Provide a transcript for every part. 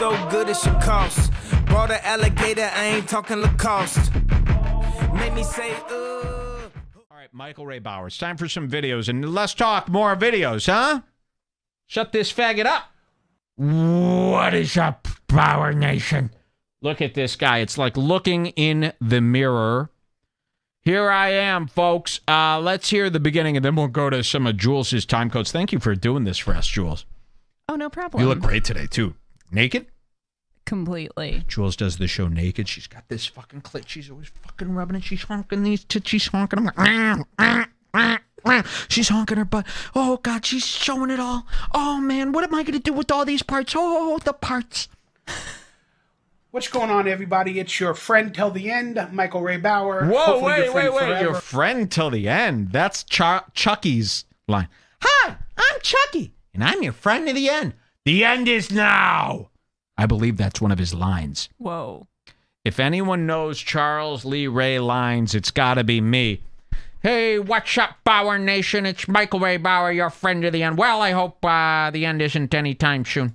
so good it should cost. Brought an alligator, I ain't talking Lacoste. Made me say, Ugh. All right, Michael Ray Bauer, it's time for some videos, and let's talk more videos, huh? Shut this faggot up. What is up, Bauer Nation? Look at this guy. It's like looking in the mirror. Here I am, folks. Uh, let's hear the beginning, and then we'll go to some of Jules' time codes. Thank you for doing this for us, Jules. Oh, no problem. You look great today, too. Naked? Completely. Jules does the show naked. She's got this fucking clit. She's always fucking rubbing it. She's honking these tits. She's honking them. Like, ah, ah, ah. She's honking her butt. Oh, God. She's showing it all. Oh, man. What am I going to do with all these parts? Oh, oh, oh, the parts. What's going on, everybody? It's your friend till the end, Michael Ray Bauer. Whoa, Hopefully wait, wait, wait. Forever. Your friend till the end. That's Ch Chucky's line. Hi, I'm Chucky, and I'm your friend to the end. The end is now. I believe that's one of his lines. Whoa. If anyone knows Charles Lee Ray lines, it's got to be me. Hey, what's up, Bauer Nation? It's Michael Ray Bauer, your friend to the end. Well, I hope uh, the end isn't anytime soon.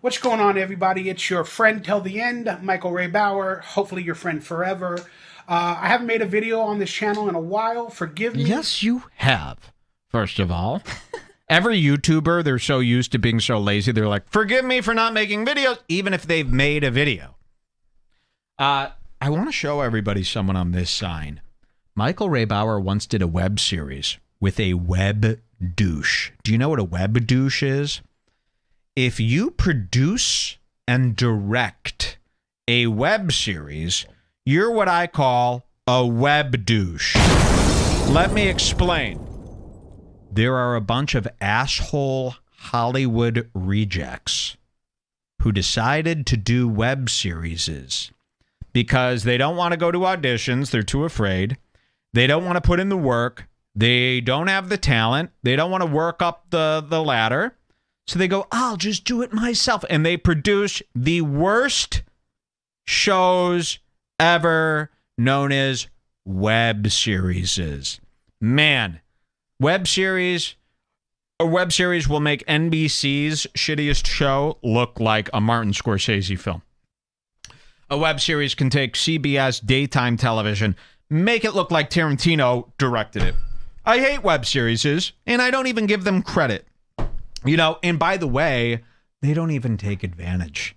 What's going on, everybody? It's your friend till the end, Michael Ray Bauer. Hopefully, your friend forever. Uh, I haven't made a video on this channel in a while. Forgive me. Yes, you have, first of all. Every YouTuber, they're so used to being so lazy, they're like, forgive me for not making videos, even if they've made a video. Uh, I want to show everybody someone on this sign. Michael Bauer once did a web series with a web douche. Do you know what a web douche is? If you produce and direct a web series, you're what I call a web douche. Let me explain there are a bunch of asshole Hollywood rejects who decided to do web series because they don't want to go to auditions. They're too afraid. They don't want to put in the work. They don't have the talent. They don't want to work up the, the ladder. So they go, I'll just do it myself. And they produce the worst shows ever known as web series. Man, web series a web series will make NBC's shittiest show look like a Martin Scorsese film. A web series can take CBS daytime television, make it look like Tarantino directed it. I hate web series, and I don't even give them credit. You know, and by the way, they don't even take advantage.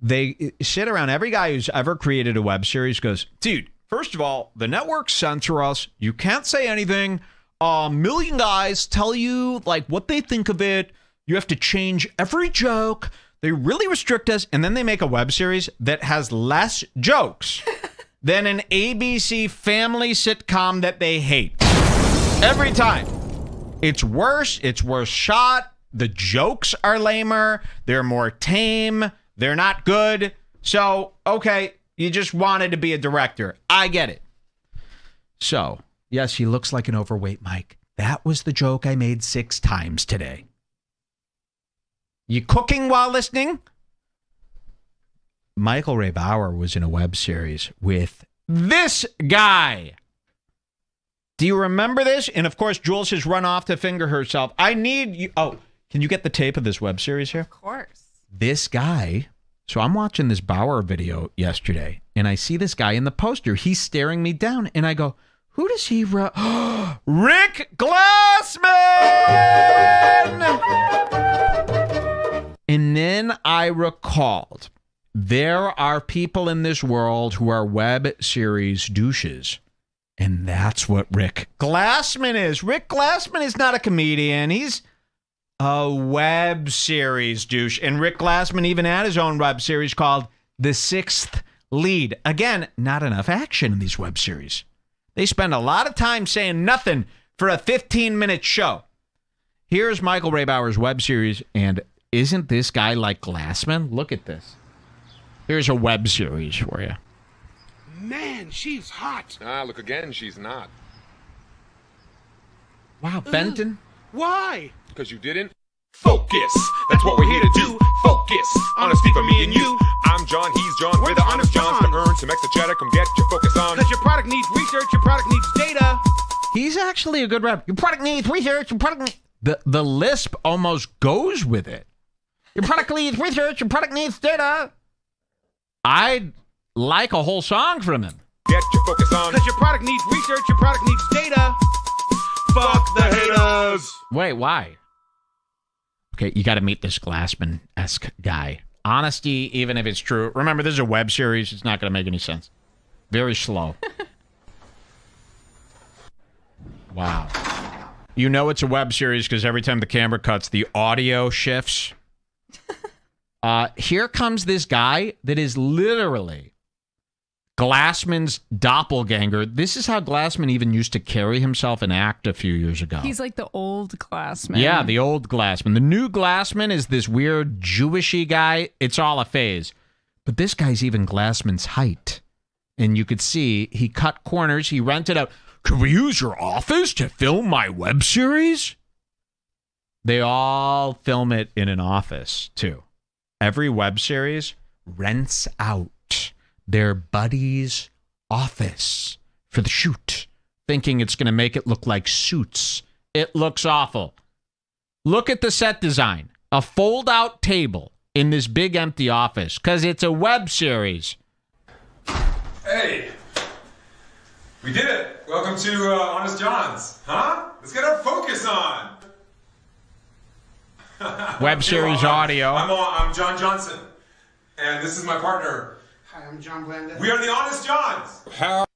They sit around every guy who's ever created a web series goes, dude, first of all, the networks censor us. You can't say anything a uh, million guys tell you like what they think of it. You have to change every joke. They really restrict us, and then they make a web series that has less jokes than an ABC family sitcom that they hate. Every time. It's worse, it's worse shot. The jokes are lamer, they're more tame, they're not good. So, okay, you just wanted to be a director. I get it. So, Yes, he looks like an overweight Mike. That was the joke I made six times today. You cooking while listening? Michael Ray Bauer was in a web series with this guy. Do you remember this? And of course, Jules has run off to finger herself. I need you. Oh, can you get the tape of this web series here? Of course. This guy. So I'm watching this Bauer video yesterday, and I see this guy in the poster. He's staring me down, and I go, who does he run? Rick Glassman! And then I recalled there are people in this world who are web series douches. And that's what Rick Glassman is. Rick Glassman is not a comedian. He's a web series douche. And Rick Glassman even had his own web series called The Sixth Lead. Again, not enough action in these web series. They spend a lot of time saying nothing for a 15 minute show. Here's Michael Raybauer's web series, and isn't this guy like Glassman? Look at this. Here's a web series for you. Man, she's hot. Ah, look again, she's not. Wow, Benton. why? Because you didn't focus. That's what we're here to do. Focus. Honesty for me and you. I'm John, he's John. We're, We're the honest Johns John. to earn some extra chatter. Come get your focus on. Because your product needs research, your product needs data. He's actually a good rep. Your product needs research, your product needs. The, the lisp almost goes with it. Your product needs research, your product needs data. I'd like a whole song from him. Get your focus on. Because your product needs research, your product needs data. Fuck the haters. Wait, why? Okay, you got to meet this Glassman esque guy. Honesty, even if it's true. Remember, this is a web series. It's not going to make any sense. Very slow. wow. You know it's a web series because every time the camera cuts, the audio shifts. Uh, here comes this guy that is literally Glassman's doppelganger. This is how Glassman even used to carry himself and act a few years ago. He's like the old Glassman. Yeah, the old Glassman. The new Glassman is this weird Jewishy guy. It's all a phase. But this guy's even Glassman's height. And you could see he cut corners. He rented out. Could we use your office to film my web series? They all film it in an office, too. Every web series rents out their buddy's office for the shoot, thinking it's going to make it look like suits. It looks awful. Look at the set design a fold out table in this big empty office because it's a web series. Hey, we did it. Welcome to uh, Honest John's, huh? Let's get our focus on. web series audio. I'm, uh, I'm John Johnson, and this is my partner, Hi, I'm John Blanda. We are the Honest Johns. How?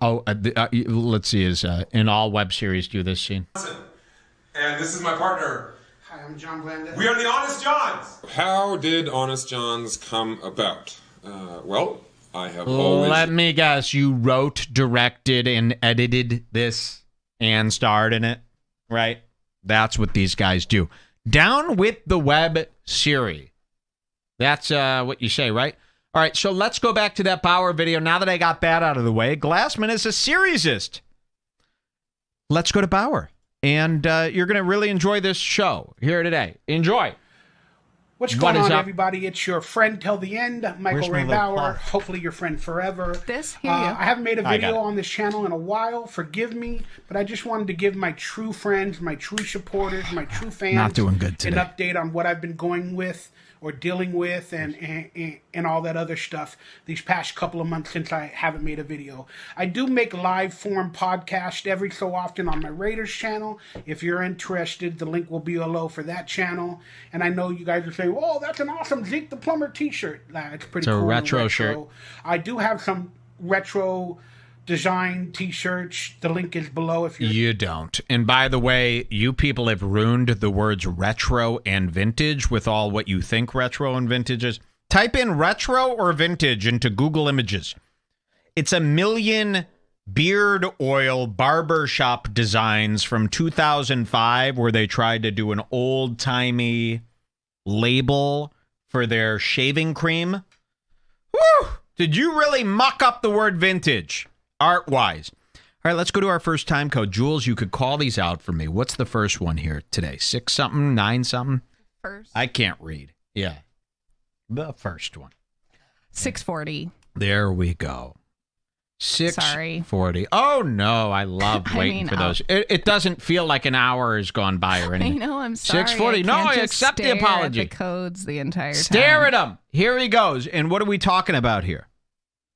Oh, uh, uh let's see. Is uh, in all web series do this scene? And this is my partner. Hi, I'm John Blanda. We are the Honest Johns. How did Honest Johns come about? Uh, well, I have always. Let me guess. You wrote, directed, and edited this, and starred in it, right? That's what these guys do. Down with the web series. That's uh, what you say, right? All right, so let's go back to that Bauer video. Now that I got that out of the way, Glassman is a seriesist. Let's go to Bauer. And uh, you're going to really enjoy this show here today. Enjoy. What's going what on, up? everybody? It's your friend till the end, Michael Where's Ray Bauer. Hopefully, your friend forever. This here. Uh, I haven't made a video on this channel in a while. Forgive me, but I just wanted to give my true friends, my true supporters, my true fans, not doing good today. an update on what I've been going with or dealing with and, and, and, and all that other stuff these past couple of months since I haven't made a video. I do make live form podcast every so often on my Raiders channel. If you're interested, the link will be below for that channel. And I know you guys are saying, oh, that's an awesome Zeke the Plumber t-shirt. That's nah, pretty it's cool. It's a retro, retro shirt. I do have some retro design t-shirts the link is below if you you don't and by the way you people have ruined the words retro and vintage with all what you think retro and vintage is type in retro or vintage into google images it's a million beard oil barbershop designs from 2005 where they tried to do an old-timey label for their shaving cream Woo! Did you really muck up the word vintage? art wise. All right, let's go to our first time code. Jules, you could call these out for me. What's the first one here today? Six something, nine something? First. I can't read. Yeah. The first one. 640. There we go. Six forty. Sorry. Oh no, I love waiting I mean, for oh. those. It, it, doesn't feel like an hour has gone by or anything. I know. I'm sorry. Six forty. No, I accept the apology. the codes the entire stare time. at them. Here he goes. And what are we talking about here?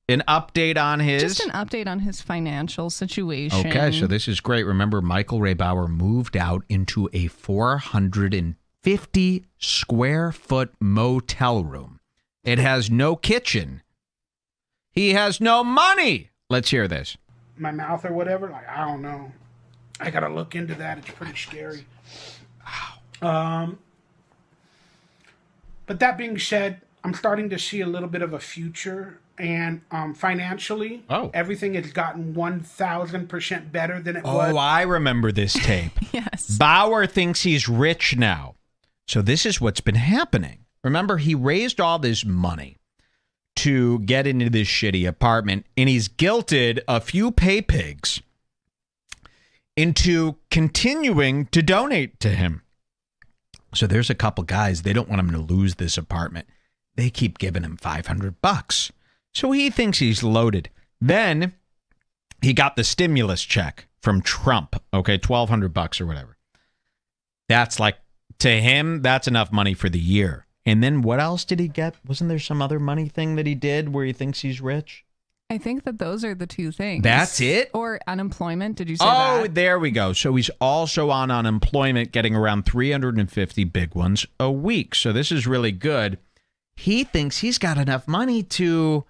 an update on his just an update on his financial situation okay so this is great remember michael ray bauer moved out into a 450 square foot motel room it has no kitchen he has no money let's hear this my mouth or whatever like i don't know i gotta look into that it's pretty scary um but that being said i'm starting to see a little bit of a future and um, financially, oh. everything has gotten 1,000% better than it oh, was. Oh, I remember this tape. yes. Bauer thinks he's rich now. So this is what's been happening. Remember, he raised all this money to get into this shitty apartment, and he's guilted a few pay pigs into continuing to donate to him. So there's a couple guys, they don't want him to lose this apartment. They keep giving him 500 bucks. So he thinks he's loaded. Then he got the stimulus check from Trump, okay, 1200 bucks or whatever. That's like to him that's enough money for the year. And then what else did he get? Wasn't there some other money thing that he did where he thinks he's rich? I think that those are the two things. That's it? Or unemployment, did you say Oh, that? there we go. So he's also on unemployment getting around 350 big ones a week. So this is really good. He thinks he's got enough money to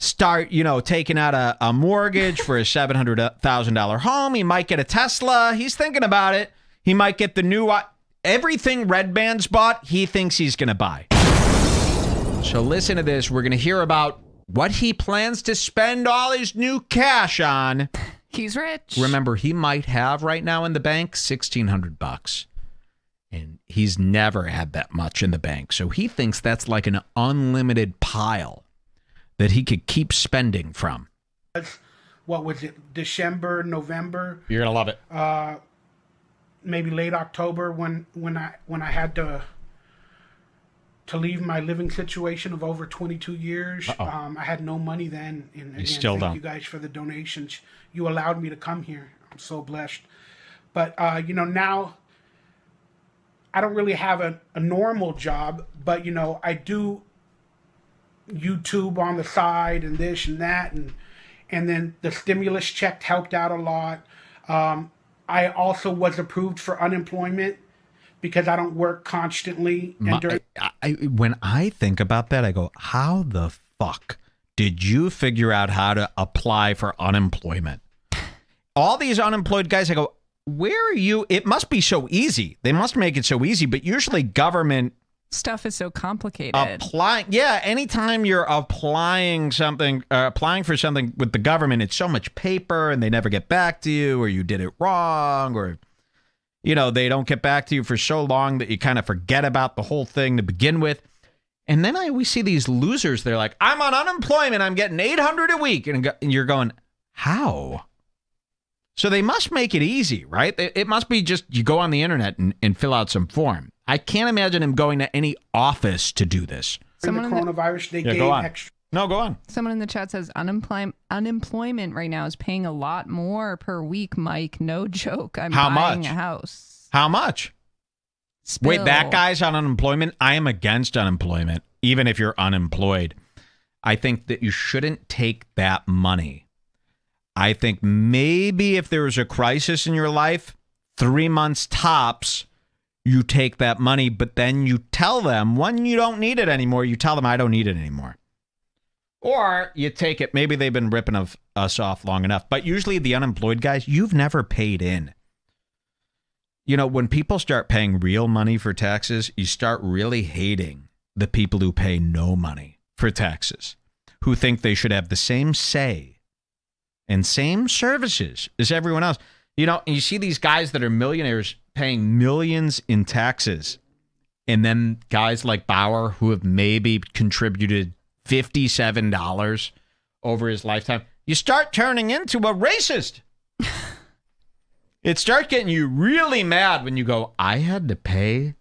start, you know, taking out a, a mortgage for a $700,000 home. He might get a Tesla. He's thinking about it. He might get the new everything Red Band's bought, he thinks he's going to buy. So listen to this. We're going to hear about what he plans to spend all his new cash on. He's rich. Remember, he might have right now in the bank 1600 bucks. And he's never had that much in the bank. So he thinks that's like an unlimited pile that he could keep spending from. What was it? December, November. You're gonna love it. Uh, maybe late October when when I when I had to to leave my living situation of over 22 years. Um, I had no money then. And again, thank don't. you guys for the donations. You allowed me to come here. I'm so blessed. But uh, you know now, I don't really have a, a normal job, but you know I do YouTube on the side and this and that and and then the stimulus check helped out a lot. Um, I also was approved for unemployment because I don't work constantly. And during- I, I, when I think about that, I go, how the fuck did you figure out how to apply for unemployment? All these unemployed guys, I go, where are you? It must be so easy. They must make it so easy, but usually government stuff is so complicated. Applying, yeah. Anytime you're applying something, uh, applying for something with the government, it's so much paper, and they never get back to you, or you did it wrong, or you know they don't get back to you for so long that you kind of forget about the whole thing to begin with. And then I always see these losers. They're like, "I'm on unemployment. I'm getting 800 a week," and, and you're going, "How?" So they must make it easy, right? It must be just you go on the internet and, and fill out some form. I can't imagine him going to any office to do this. Someone in the coronavirus, they yeah, gave go on. extra. No, go on. Someone in the chat says unemployment unemployment right now is paying a lot more per week, Mike. No joke. I'm How buying much? a house. How much? Spill. Wait, that guy's on unemployment. I am against unemployment, even if you're unemployed. I think that you shouldn't take that money. I think maybe if there is a crisis in your life, three months tops you take that money, but then you tell them when you don't need it anymore, you tell them, I don't need it anymore. Or you take it, maybe they've been ripping of us off long enough. But usually the unemployed guys, you've never paid in. You know, when people start paying real money for taxes, you start really hating the people who pay no money for taxes, who think they should have the same say and same services as everyone else. You know, you see these guys that are millionaires paying millions in taxes. And then guys like Bauer, who have maybe contributed $57 over his lifetime, you start turning into a racist. it starts getting you really mad when you go, I had to pay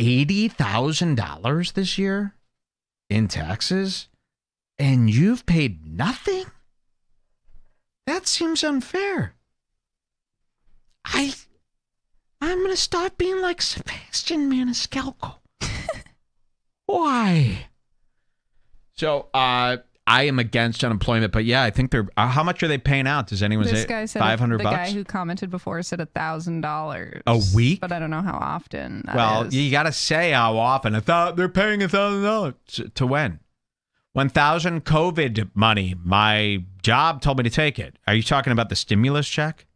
$80,000 this year in taxes and you've paid nothing? That seems unfair. I I'm going to start being like Sebastian Maniscalco. Why? So, uh, I am against unemployment, but yeah, I think they're. Uh, how much are they paying out? Does anyone this say guy said five hundred bucks? The guy who commented before said a thousand dollars a week, but I don't know how often. well, is. you got to say how often. I thought they're paying a thousand dollars to when? One thousand COVID money. My job told me to take it. Are you talking about the stimulus check?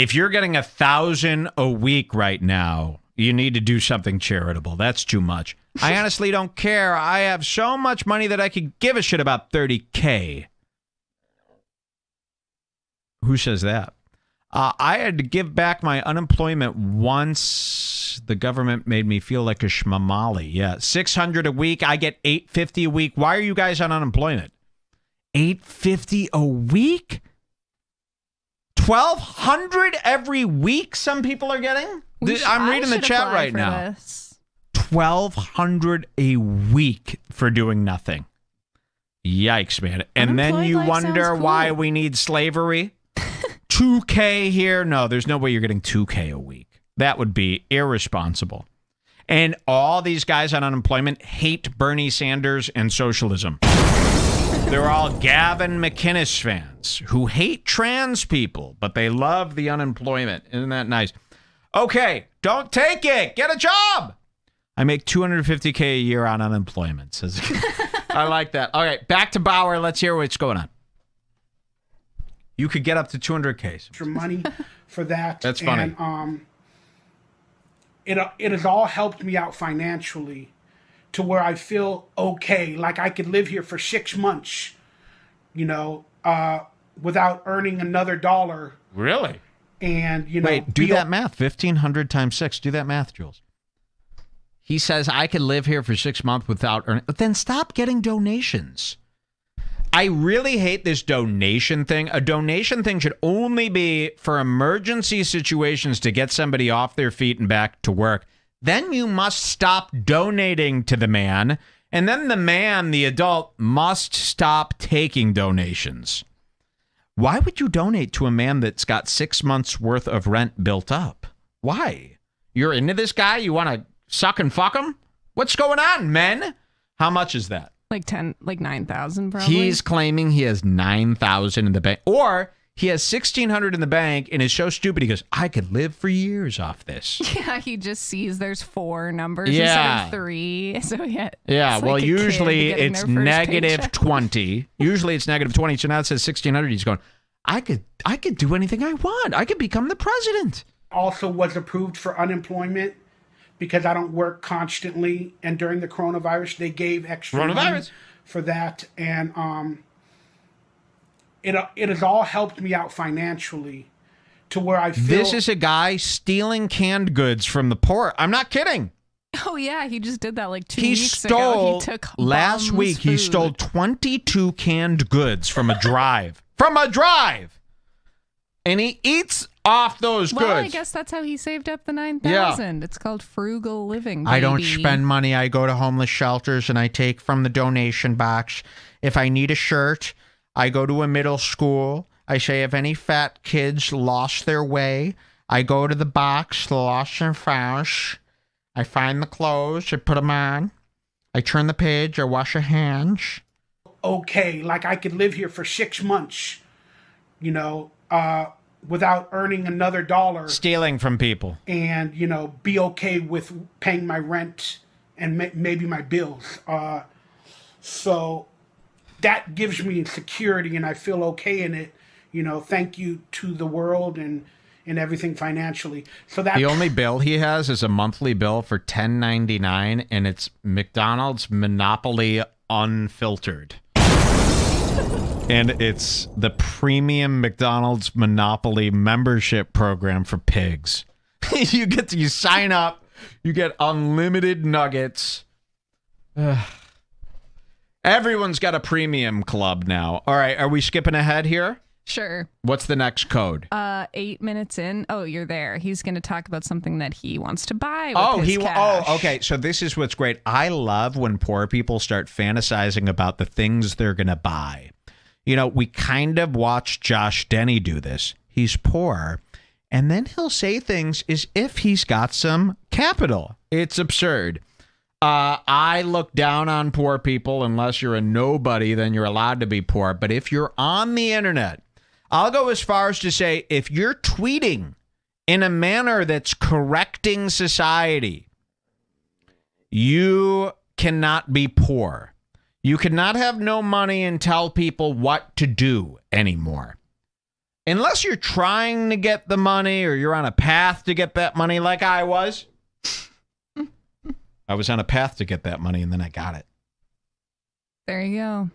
if you're getting a thousand a week right now, you need to do something charitable. That's too much. I honestly don't care. I have so much money that I could give a shit about 30K. Who says that? Uh, I had to give back my unemployment once the government made me feel like a shmamali. Yeah, 600 a week. I get 850 a week. Why are you guys on unemployment? 850 a week? 1,200 every week, some people are getting? We I'm reading the chat right now. 1,200 a week for doing nothing. Yikes, man. And then you wonder cool. why we need slavery. 2K here. No, there's no way you're getting 2K a week. That would be irresponsible. And all these guys on unemployment hate Bernie Sanders and socialism. They're all Gavin McInnes fans who hate trans people, but they love the unemployment. Isn't that nice? Okay, don't take it. Get a job. I make 250k a year on unemployment. Says I like that. All right, back to Bauer. Let's hear what's going on. You could get up to 200k. Extra money for that. That's funny. And, um, it it has all helped me out financially to where I feel okay, like I could live here for six months, you know, uh, without earning another dollar. Really? And you know, wait, do that math. Fifteen hundred times six. Do that math, Jules. He says I could live here for six months without earning. But then stop getting donations. I really hate this donation thing. A donation thing should only be for emergency situations to get somebody off their feet and back to work then you must stop donating to the man. And then the man, the adult, must stop taking donations. Why would you donate to a man that's got six months worth of rent built up? Why? You're into this guy? You want to suck and fuck him? What's going on, men? How much is that? Like 10, like 9,000 probably. He's claiming he has 9,000 in the bank. Or he has 1600 in the bank and is so stupid. He goes, I could live for years off this. Yeah, he just sees there's four numbers yeah. instead of three. So yeah. Yeah, well, like usually it's negative 20. usually it's negative 20. So now it says 1600. He's going, I could I could do anything I want. I could become the president. Also was approved for unemployment because I don't work constantly and during the coronavirus they gave extra coronavirus. for that and um it it has all helped me out financially to where I feel This is a guy stealing canned goods from the poor. I'm not kidding. Oh yeah, he just did that like two he weeks stole, ago. He took last week. Food. He stole 22 canned goods from a drive. from a drive. And he eats off those well, goods. Well, I guess that's how he saved up the 9,000. Yeah. It's called frugal living. Baby. I don't spend money. I go to homeless shelters and I take from the donation box. If I need a shirt, I go to a middle school. I say if any fat kids lost their way, I go to the box, the lost and found. I find the clothes, I put them on. I turn the page, I wash your hands. Okay, like I could live here for six months, you know, uh, without earning another dollar. Stealing from people. And, you know, be okay with paying my rent and maybe my bills. Uh, so that gives me security and I feel okay in it. You know, thank you to the world and and everything financially. So that the only bill he has is a monthly bill for ten ninety nine, and it's McDonald's Monopoly Unfiltered. and it's the premium McDonald's Monopoly membership program for pigs. you get to, you sign up, you get unlimited nuggets. Ugh. Everyone's got a premium club now. All right, are we skipping ahead here? Sure. What's the next code? Uh, eight minutes in. Oh, you're there. He's going to talk about something that he wants to buy. oh, he. Oh, cash. Oh, okay. So this is what's great. I love when poor people start fantasizing about the things they're going to buy. You know, we kind of watch Josh Denny do this. He's poor, and then he'll say things as if he's got some capital. It's absurd. Uh, I look down on poor people unless you're a nobody, then you're allowed to be poor. But if you're on the internet, I'll go as far as to say if you're tweeting in a manner that's correcting society, you cannot be poor. You cannot have no money and tell people what to do anymore. Unless you're trying to get the money or you're on a path to get that money like I was I was on a path to get that money and then I got it. There you go.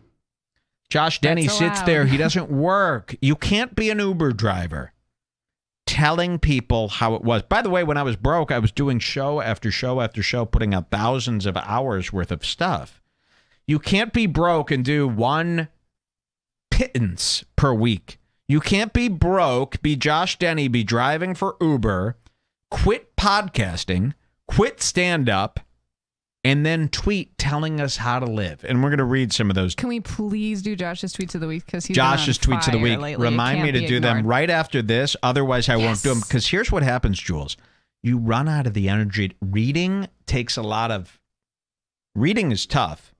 Josh Denny sits there. He doesn't work. You can't be an Uber driver telling people how it was. By the way, when I was broke, I was doing show after show after show, putting out thousands of hours worth of stuff. You can't be broke and do one pittance per week. You can't be broke, be Josh Denny, be driving for Uber, quit podcasting, quit stand up, and then tweet telling us how to live. And we're going to read some of those. Can we please do Josh's tweets of the week? Because Josh's tweets of the week. Lately. Remind me to do ignored. them right after this. Otherwise, I yes. won't do them. Because here's what happens, Jules. You run out of the energy. Reading takes a lot of. Reading is tough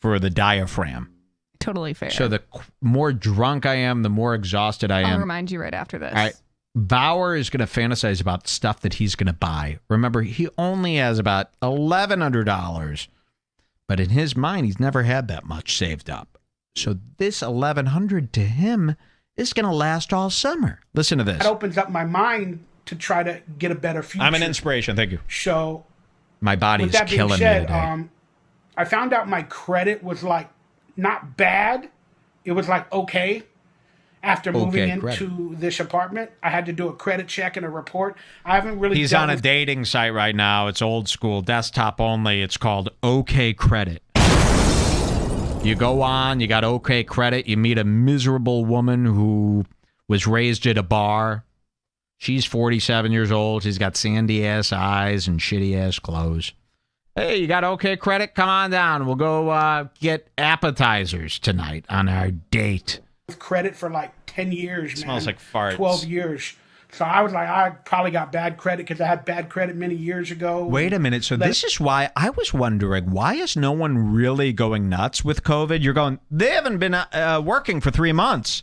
for the diaphragm. Totally fair. So the more drunk I am, the more exhausted I am. I'll remind you right after this. All right. Bauer is going to fantasize about stuff that he's going to buy. Remember, he only has about $1,100, but in his mind, he's never had that much saved up. So this 1100 to him is going to last all summer. Listen to this. That opens up my mind to try to get a better future. I'm an inspiration. Thank you. So my body is killing said, me today. Um, I found out my credit was like not bad. It was like okay after moving okay, into this apartment. I had to do a credit check and a report. I haven't really. He's on a dating site right now. It's old school, desktop only. It's called OK Credit. You go on, you got OK Credit. You meet a miserable woman who was raised at a bar. She's 47 years old. She's got sandy ass eyes and shitty ass clothes. Hey, you got OK Credit? Come on down. We'll go uh, get appetizers tonight on our date credit for like ten years. It man, smells like farts. Twelve years. So I was like, I probably got bad credit because I had bad credit many years ago. Wait a minute. So this is why I was wondering why is no one really going nuts with COVID? You're going, they haven't been uh, uh working for three months.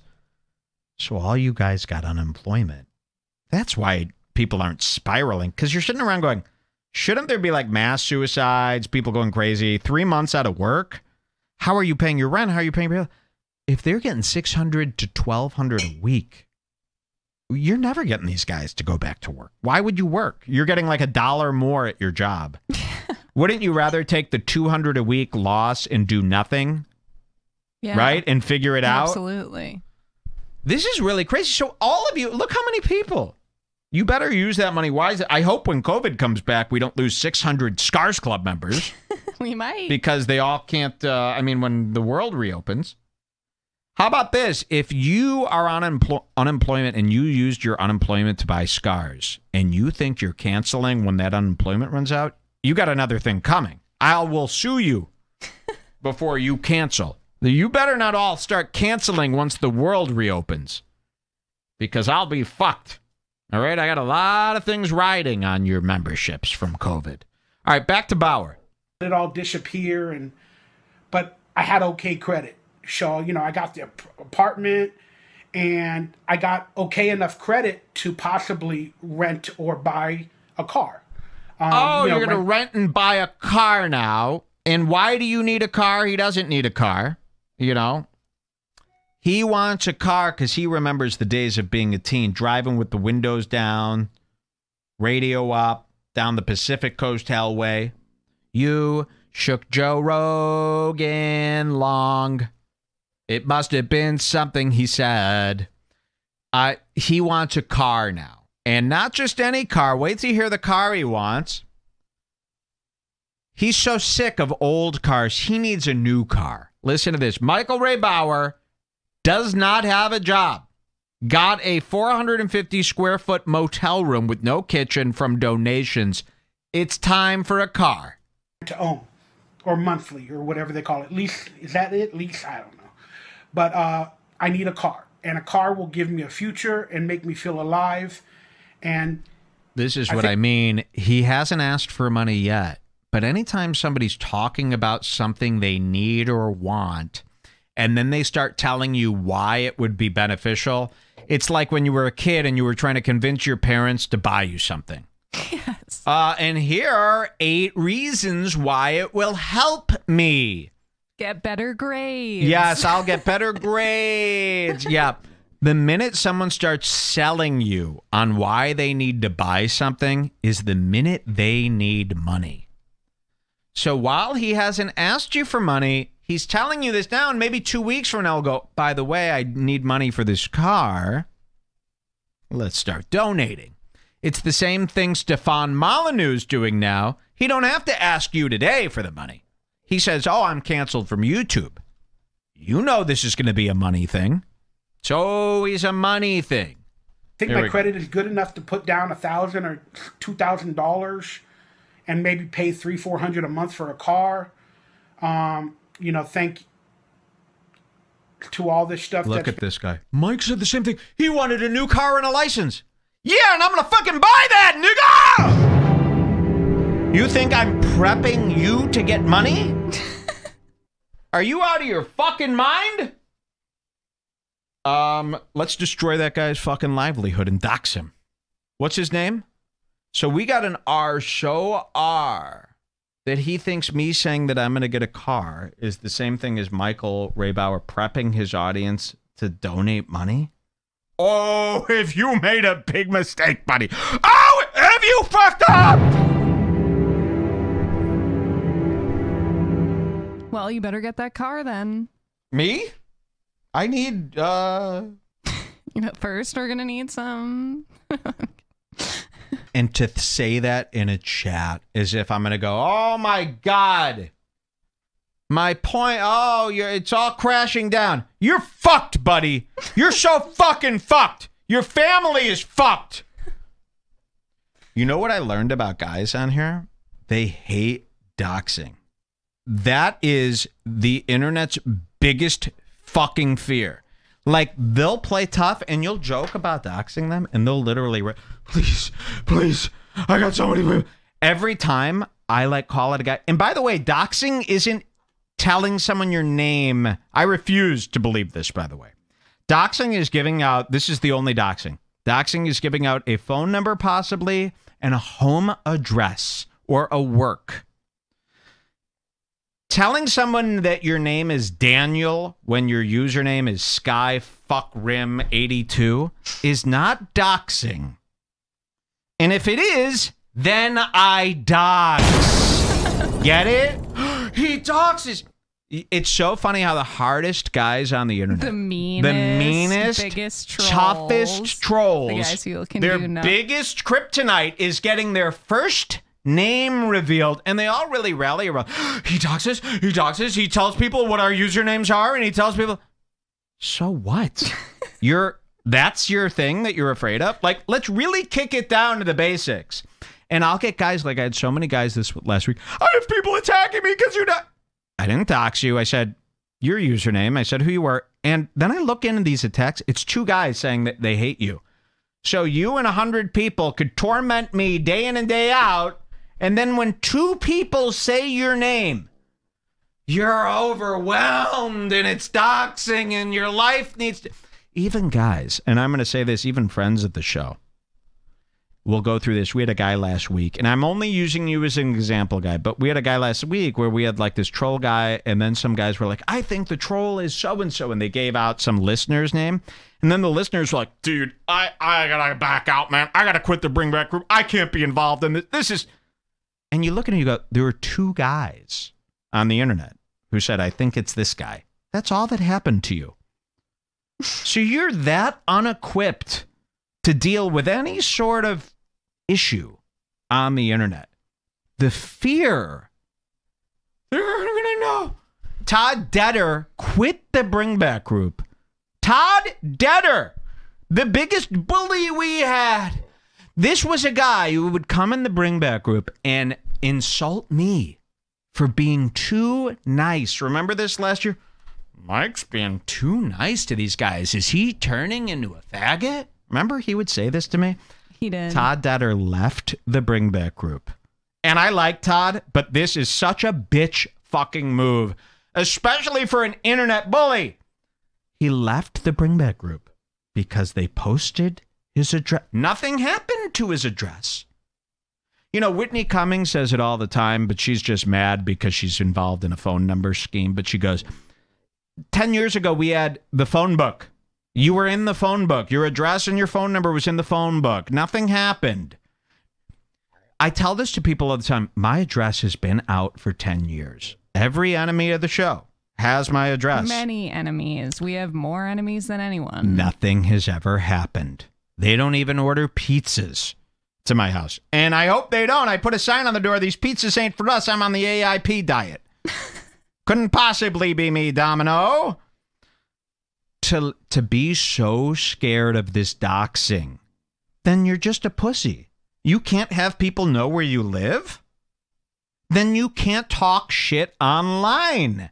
So all you guys got unemployment. That's why people aren't spiraling because you're sitting around going, shouldn't there be like mass suicides, people going crazy, three months out of work? How are you paying your rent? How are you paying people? if they're getting 600 to 1200 a week, you're never getting these guys to go back to work. Why would you work? You're getting like a dollar more at your job. Wouldn't you rather take the 200 a week loss and do nothing? Yeah. Right? And figure it Absolutely. out? Absolutely. This is really crazy. So, all of you, look how many people. You better use that money wisely. I hope when COVID comes back, we don't lose 600 SCARS Club members. we might. Because they all can't, uh, I mean, when the world reopens. How about this? If you are on unemployment and you used your unemployment to buy scars and you think you're canceling when that unemployment runs out, you got another thing coming. I will sue you before you cancel. You better not all start canceling once the world reopens because I'll be fucked. All right. I got a lot of things riding on your memberships from COVID. All right. Back to Bauer. It all disappear and, but I had okay credit so, you know, I got the apartment and I got okay enough credit to possibly rent or buy a car. Um, oh, you are going to rent and buy a car now. And why do you need a car? He doesn't need a car, you know? He wants a car because he remembers the days of being a teen, driving with the windows down, radio up, down the Pacific Coast Hellway. You shook Joe Rogan long. It must have been something he said. I he wants a car now. And not just any car. Wait till you hear the car he wants. He's so sick of old cars. He needs a new car. Listen to this. Michael Ray Bauer does not have a job. Got a 450 square foot motel room with no kitchen from donations. It's time for a car. To own or monthly or whatever they call it. Lease. Is that it? Lease? I don't know. But uh, I need a car, and a car will give me a future and make me feel alive. And this is I what I mean. He hasn't asked for money yet, but anytime somebody's talking about something they need or want, and then they start telling you why it would be beneficial, it's like when you were a kid and you were trying to convince your parents to buy you something. Yes. Uh, and here are eight reasons why it will help me get better grades. Yes, I'll get better grades. Yeah. The minute someone starts selling you on why they need to buy something is the minute they need money. So while he hasn't asked you for money, he's telling you this now, and maybe two weeks from now, will go, by the way, I need money for this car. Let's start donating. It's the same thing Stefan Molyneux's doing now. He don't have to ask you today for the money. He says, Oh, I'm canceled from YouTube. You know this is going to be a money thing. It's always a money thing. I think Here my credit go. is good enough to put down a thousand or two thousand dollars, and maybe pay three four hundred a month for a car. Um, you know, thank to all this stuff. Look at this guy. Mike said the same thing. He wanted a new car and a license. Yeah, and I'm gonna fucking buy that, nigga. You think I'm prepping you to get money? Are you out of your fucking mind? Um, let's destroy that guy's fucking livelihood and dox him. What's his name? So we got an R show R that he thinks me saying that I'm going to get a car is the same thing as Michael Raybauer prepping his audience to donate money. Oh, if you made a big mistake, buddy. Oh, have you fucked up! Well, you better get that car then. Me? I need uh first we're gonna need some And to th- say that in a chat is if I'm gonna go, Oh my god. My point oh you're it's all crashing down. You're fucked, buddy. You're so fucking fucked. Your family is fucked. You know what I learned about guys on here? They hate doxing that is the internet's biggest fucking fear. Like they'll play tough and you'll joke about doxing them and they'll literally re- please, please, I got so many every time I like call it a guy. And by the way, doxing isn't telling someone your name. I refuse to believe this, by the way. Doxing is giving out this is the only doxing. Doxing is giving out a phone number possibly and a home address or a work telling someone that your name is Daniel when your username is Sky Fuck Rim 82 is not doxing. And if it is, then I dox. Get it? he doxes. It's so funny how the hardest guys on the internet, the meanest, the meanest, biggest, trolls, toughest trolls, the guys who can their do biggest kryptonite is getting their first name revealed, and they all really rally around. he doxes, he doxes, he tells people what our usernames are, and he tells people. So what? You're that's your thing that you're afraid of. Like, let's really kick it down to the basics. And I'll get guys like I had so many guys this last week. I have people attacking me because you're not. I didn't dox you. I said your username. I said who you were. And then I look into these attacks. It's two guys saying that they hate you. So you and a hundred people could torment me day in and day out and then when two people say your name, you're overwhelmed and it's doxing and your life needs to. Even guys, and I'm going to say this, even friends of the show will go through this. We had a guy last week, and I'm only using you as an example, guy, but we had a guy last week where we had like this troll guy, and then some guys were like, I think the troll is so and so. And they gave out some listener's name. And then the listeners were like, dude, I, I got to back out, man. I got to quit the Bring Back Group. I can't be involved in this. This is and you look at it and you go, there were two guys on the internet who said, I think it's this guy. That's all that happened to you. so you're that unequipped to deal with any sort of issue on the internet. The fear. They're going to know. Todd Detter quit the Bring Back group. Todd Detter, the biggest bully we had this was a guy who would come in the bring back group and insult me for being too nice. Remember this last year? Mike's being too nice to these guys. Is he turning into a faggot? Remember, he would say this to me. He did. Todd Detter left the bring back group. And I like Todd, but this is such a bitch fucking move, especially for an internet bully. He left the bring back group because they posted his address. Nothing happened to his address. You know, Whitney Cummings says it all the time, but she's just mad because she's involved in a phone number scheme. But she goes, 10 years ago, we had the phone book. You were in the phone book. Your address and your phone number was in the phone book. Nothing happened. I tell this to people all the time. My address has been out for 10 years. Every enemy of the show has my address. Many enemies. We have more enemies than anyone. Nothing has ever happened. They don't even order pizzas to my house. And I hope they don't. I put a sign on the door these pizzas ain't for us. I'm on the AIP diet. Couldn't possibly be me, Domino. To, to be so scared of this doxing, then you're just a pussy. You can't have people know where you live. Then you can't talk shit online.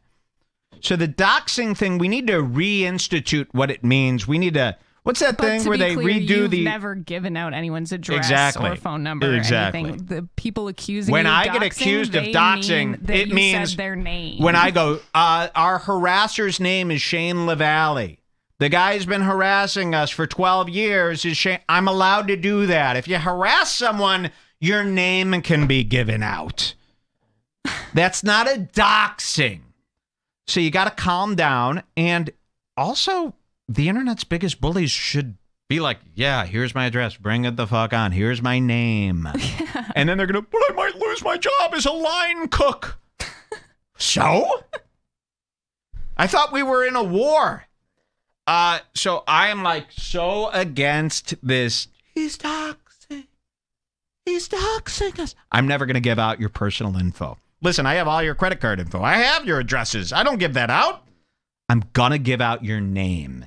So the doxing thing, we need to reinstitute what it means. We need to What's that but thing where they clear, redo you've the? Never given out anyone's address exactly. or phone number. Exactly. Anything. The people accusing when I doxing, get accused of doxing, mean it means their name. When I go, uh, our harasser's name is Shane Lavalley. The guy's been harassing us for 12 years. Is Shane? I'm allowed to do that. If you harass someone, your name can be given out. That's not a doxing. So you got to calm down and also the internet's biggest bullies should be like, yeah, here's my address. Bring it the fuck on. Here's my name. Yeah. And then they're going to, but I might lose my job as a line cook. so? I thought we were in a war. Uh, so I am like so against this. He's doxing. He's doxing us. I'm never going to give out your personal info. Listen, I have all your credit card info. I have your addresses. I don't give that out. I'm going to give out your name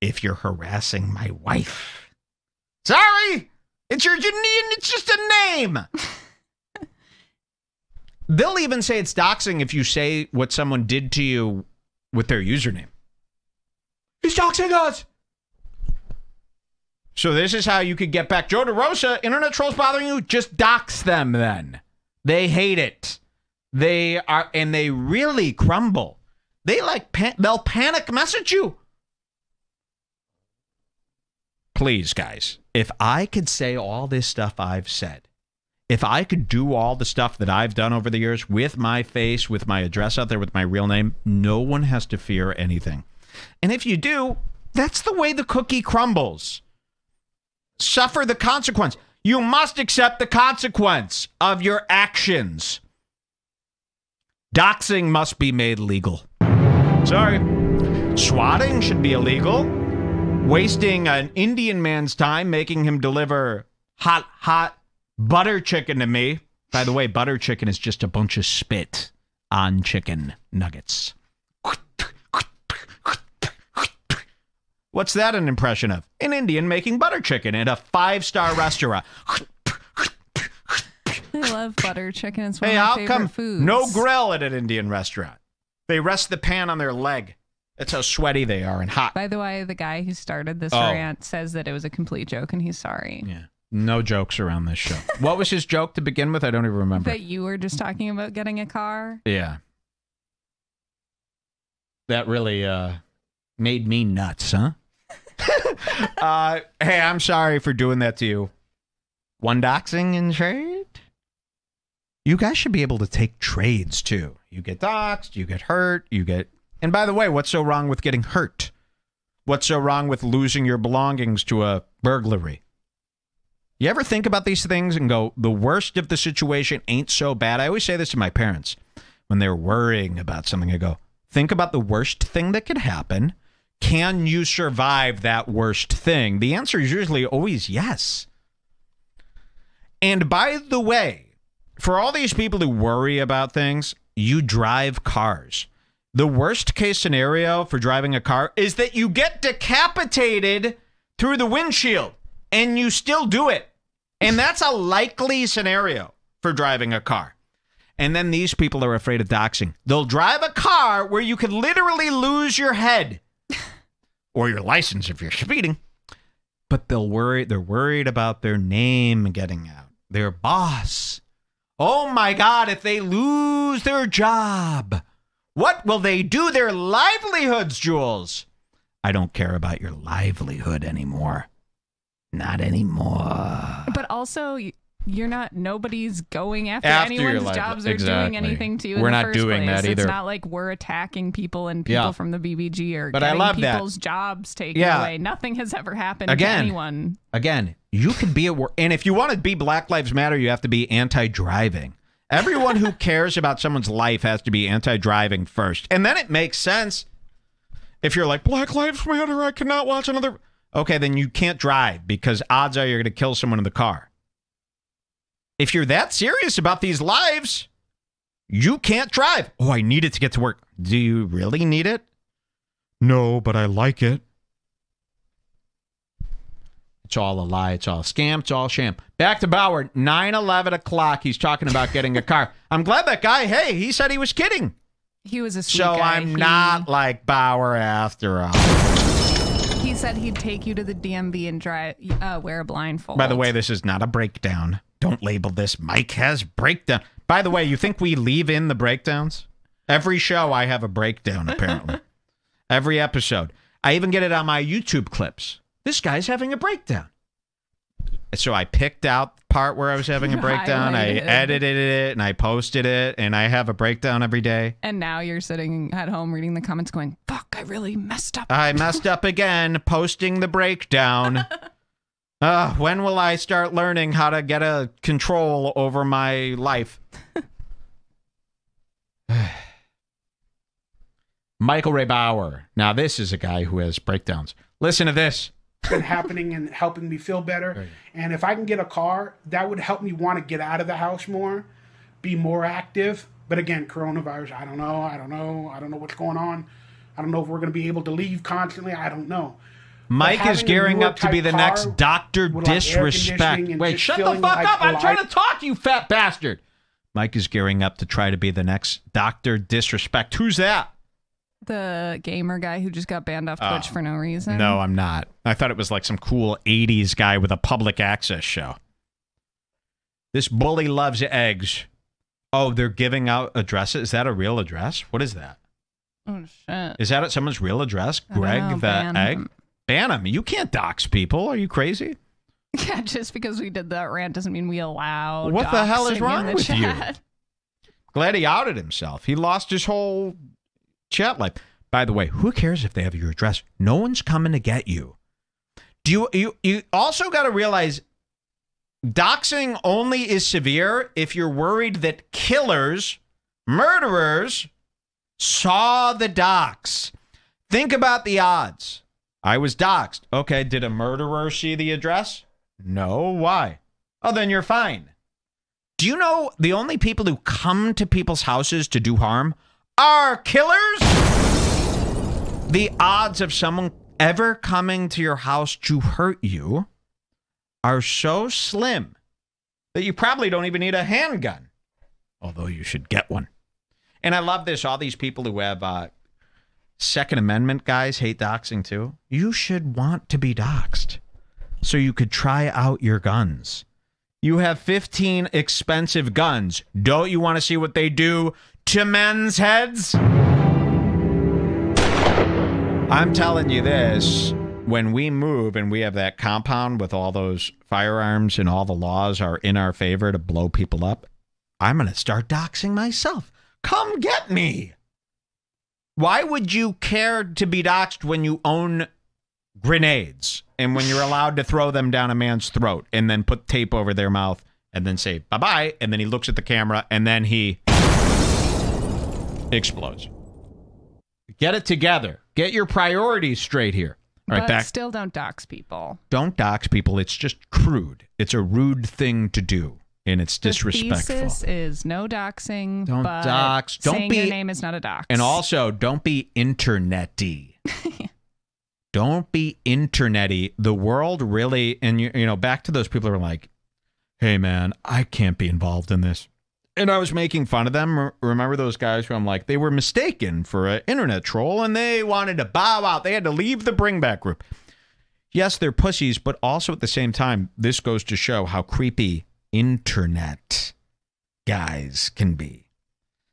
if you're harassing my wife. Sorry, it's your Janine, it's just a name. They'll even say it's doxing if you say what someone did to you with their username. He's doxing us. So this is how you could get back Joe DeRosa. Internet trolls bothering you? Just dox them then. They hate it. They are and they really crumble. They like they'll panic message you please, guys, if I could say all this stuff I've said, if I could do all the stuff that I've done over the years with my face, with my address out there, with my real name, no one has to fear anything. And if you do, that's the way the cookie crumbles. Suffer the consequence. You must accept the consequence of your actions. Doxing must be made legal. Sorry. Swatting should be illegal wasting an Indian man's time making him deliver hot, hot butter chicken to me. By the way, butter chicken is just a bunch of spit on chicken nuggets. What's that an impression of? An Indian making butter chicken at a five star restaurant. I love butter chicken. It's one hey, of my favorite come foods. No grill at an Indian restaurant. They rest the pan on their leg. That's how sweaty they are and hot. By the way, the guy who started this oh. rant says that it was a complete joke and he's sorry. Yeah. No jokes around this show. what was his joke to begin with? I don't even remember. That you were just talking about getting a car. Yeah. That really uh, made me nuts, huh? uh, hey, I'm sorry for doing that to you. One doxing in trade? You guys should be able to take trades too. You get doxed, you get hurt, you get and by the way, what's so wrong with getting hurt? What's so wrong with losing your belongings to a burglary? You ever think about these things and go, the worst of the situation ain't so bad? I always say this to my parents when they're worrying about something. I go, think about the worst thing that could happen. Can you survive that worst thing? The answer is usually always yes. And by the way, for all these people who worry about things, you drive cars the worst case scenario for driving a car is that you get decapitated through the windshield and you still do it. And that's a likely scenario for driving a car. And then these people are afraid of doxing. They'll drive a car where you could literally lose your head or your license if you're speeding. But they'll worry they're worried about their name getting out. Their boss. Oh my god, if they lose their job. What will they do their livelihoods, Jules? I don't care about your livelihood anymore. Not anymore. But also, you're not. Nobody's going after, After anyone's life- jobs or doing anything to you. We're not first doing place. that either. It's not like we're attacking people and people Yeah. from the BBG or But I getting love that. people's jobs taken Yeah. away. Nothing has ever happened Again. to anyone. Again, you can be a and if you want to be Black Lives Matter, you have to be anti-driving. Everyone who cares about someone's life has to be anti driving first. And then it makes sense if you're like, Black Lives Matter, I cannot watch another. Okay, then you can't drive because odds are you're going to kill someone in the car. If you're that serious about these lives, you can't drive. Oh, I need it to get to work. Do you really need it? No, but I like it. It's all a lie. It's all a scam. It's all sham. Back to Bauer, 9 11 o'clock. He's talking about getting a car. I'm glad that guy, hey, he said he was kidding. He was a sweet So guy. I'm he... not like Bauer after all. He said he'd take you to the DMV and drive, uh, wear a blindfold. By the way, this is not a breakdown. Don't label this. Mike has breakdown. By the way, you think we leave in the breakdowns? Every show, I have a breakdown, apparently. Every episode. I even get it on my YouTube clips this guy's having a breakdown. So I picked out part where I was having a breakdown. I edited it and I posted it and I have a breakdown every day. And now you're sitting at home reading the comments going, fuck, I really messed up. I messed up again posting the breakdown. uh, when will I start learning how to get a control over my life? Michael Ray Bauer. Now, this is a guy who has breakdowns. Listen to this been happening and helping me feel better. Right. And if I can get a car, that would help me want to get out of the house more, be more active. But again, coronavirus, I don't know. I don't know. I don't know what's going on. I don't know if we're going to be able to leave constantly. I don't know. Mike is gearing up to be the next Doctor like Disrespect. Wait, shut the fuck like up. I'm trying to talk, you fat bastard. Mike is gearing up to try to be the next Doctor Disrespect. Who's that? the gamer guy who just got banned off Twitch uh, for no reason? No, I'm not. I thought it was like some cool 80s guy with a public access show. This bully loves eggs. Oh, they're giving out addresses. Is that a real address? What is that? Oh, shit. Is that at someone's real address? Greg the ban egg? Him. Ban him. You can't dox people. Are you crazy? Yeah, just because we did that rant doesn't mean we allow. What the hell is wrong the with chat. you? Glad he outed himself. He lost his whole chat life. By the way, who cares if they have your address? No one's coming to get you. Do you you you also got to realize doxing only is severe if you're worried that killers, murderers saw the dox. Think about the odds. I was doxxed. Okay, did a murderer see the address? No, why? Oh, then you're fine. Do you know the only people who come to people's houses to do harm are killers? The odds of someone ever coming to your house to hurt you are so slim that you probably don't even need a handgun, although you should get one. And I love this. All these people who have uh, Second Amendment guys hate doxing too. You should want to be doxed so you could try out your guns. You have 15 expensive guns. Don't you want to see what they do to men's heads? I'm telling you this when we move and we have that compound with all those firearms and all the laws are in our favor to blow people up, I'm going to start doxing myself. Come get me. Why would you care to be doxed when you own grenades and when you're allowed to throw them down a man's throat and then put tape over their mouth and then say bye bye? And then he looks at the camera and then he explodes. Get it together. Get your priorities straight here. All right, but back. still don't dox people. Don't dox people. It's just crude. It's a rude thing to do, and it's the disrespectful. Thesis is no doxing. Don't dox. Don't be. Your name is not a dox. And also, don't be internety. don't be internety. The world really, and you, you know, back to those people who are like, "Hey, man, I can't be involved in this." and I was making fun of them. Remember those guys who I'm like, they were mistaken for an internet troll and they wanted to bow out. They had to leave the bring back group. Yes, they're pussies, but also at the same time, this goes to show how creepy internet guys can be.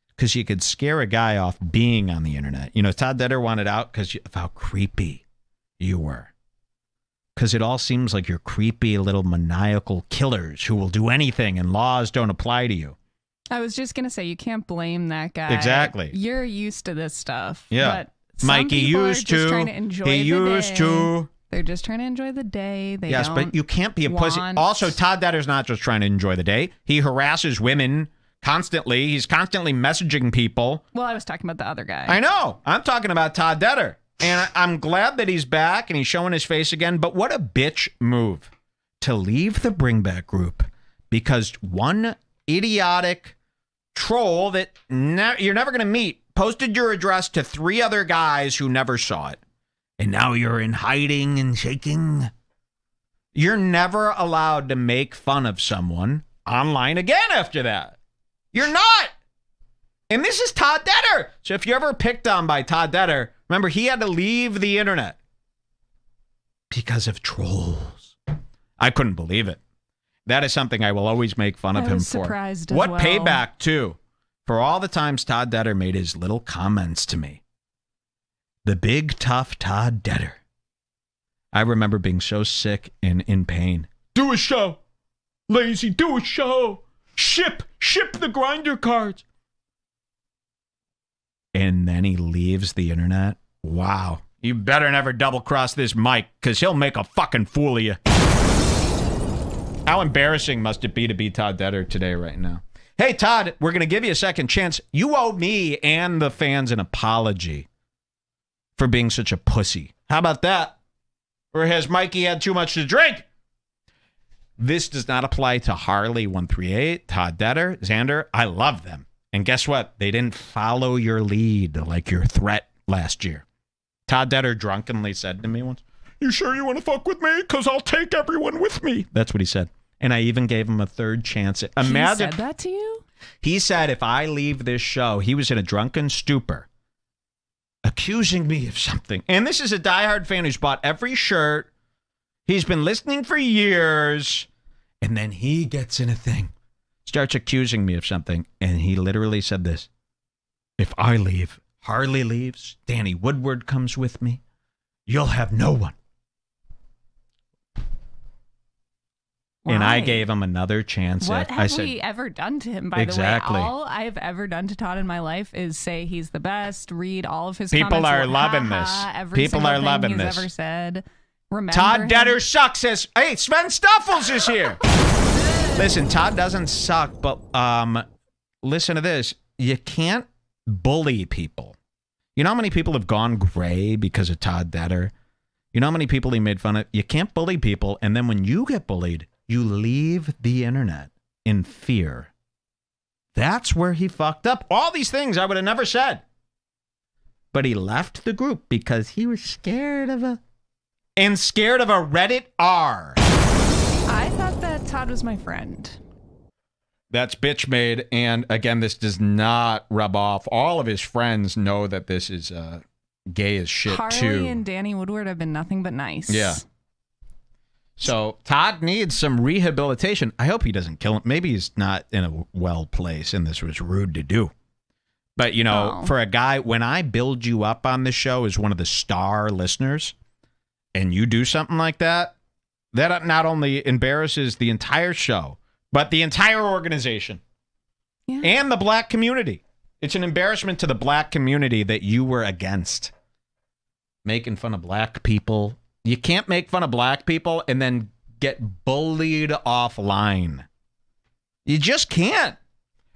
Because you could scare a guy off being on the internet. You know, Todd Detter wanted out because of how creepy you were. Because it all seems like you're creepy little maniacal killers who will do anything and laws don't apply to you. I was just gonna say you can't blame that guy. Exactly. You're used to this stuff. Yeah. Mikey used to. to he used day. to. They're just trying to enjoy the day. They yes, but you can't be a want... pussy. Also, Todd Detter's not just trying to enjoy the day. He harasses women constantly. He's constantly messaging people. Well, I was talking about the other guy. I know. I'm talking about Todd Detter. And I'm glad that he's back and he's showing his face again. But what a bitch move to leave the Bring Back group because one idiotic troll that ne- you're never going to meet posted your address to three other guys who never saw it. And now you're in hiding and shaking. You're never allowed to make fun of someone online again after that. You're not. And this is Todd Detter. So if you're ever picked on by Todd Detter, remember he had to leave the internet because of trolls. I couldn't believe it that is something I will always make fun I of him for. what well. payback too for all the times Todd Detter made his little comments to me. The big tough Todd Detter. I remember being so sick and in pain. Do a show. Lazy, do a show. Ship, ship the grinder cards. And then he leaves the internet. Wow. You better never double cross this Mike, because he'll make a fucking fool of you. How embarrassing must it be to be Todd Detter today, right now? Hey, Todd, we're going to give you a second chance. You owe me and the fans an apology for being such a pussy. How about that? Or has Mikey had too much to drink? This does not apply to Harley138, Todd Detter, Xander. I love them. And guess what? They didn't follow your lead like your threat last year. Todd Detter drunkenly said to me once, You sure you want to fuck with me? Because I'll take everyone with me. That's what he said and I even gave him a third chance. Imagine he said that to you. He said, "If I leave this show," he was in a drunken stupor, accusing me of something. And this is a diehard fan who's bought every shirt. He's been listening for years, and then he gets in a thing, starts accusing me of something, and he literally said this: "If I leave, Harley leaves, Danny Woodward comes with me. You'll have no one." And I gave him another chance. What have I said, we ever done to him? By exactly. the way, all I've ever done to Todd in my life is say he's the best. Read all of his. People are loving this. Every People are loving this. Ever said. Remember Todd Detter sucks. Says, hey, Sven Stuffles is here. listen, Todd doesn't suck, but um, listen to this. You can't bully people. You know how many people have gone gray because of Todd Detter? You know how many people he made fun of? You can't bully people, and then when you get bullied, you leave the internet in fear. That's where he fucked up. All these things I would have never said. But he left the group because he was scared of a. And scared of a Reddit R. I thought that Todd was my friend. That's bitch made. And again, this does not rub off. All of his friends know that this is uh, gay as shit, Harley too. Harley and Danny Woodward have been nothing but nice. Yeah. So Todd needs some rehabilitation. I hope he doesn't kill him. Maybe he's not in a well place, and this was rude to do. But you know, oh. for a guy, when I build you up on the show as one of the star listeners, and you do something like that, that not only embarrasses the entire show, but the entire organization yeah. and the black community. It's an embarrassment to the black community that you were against making fun of black people you can't make fun of black people and then get bullied offline. You just can't.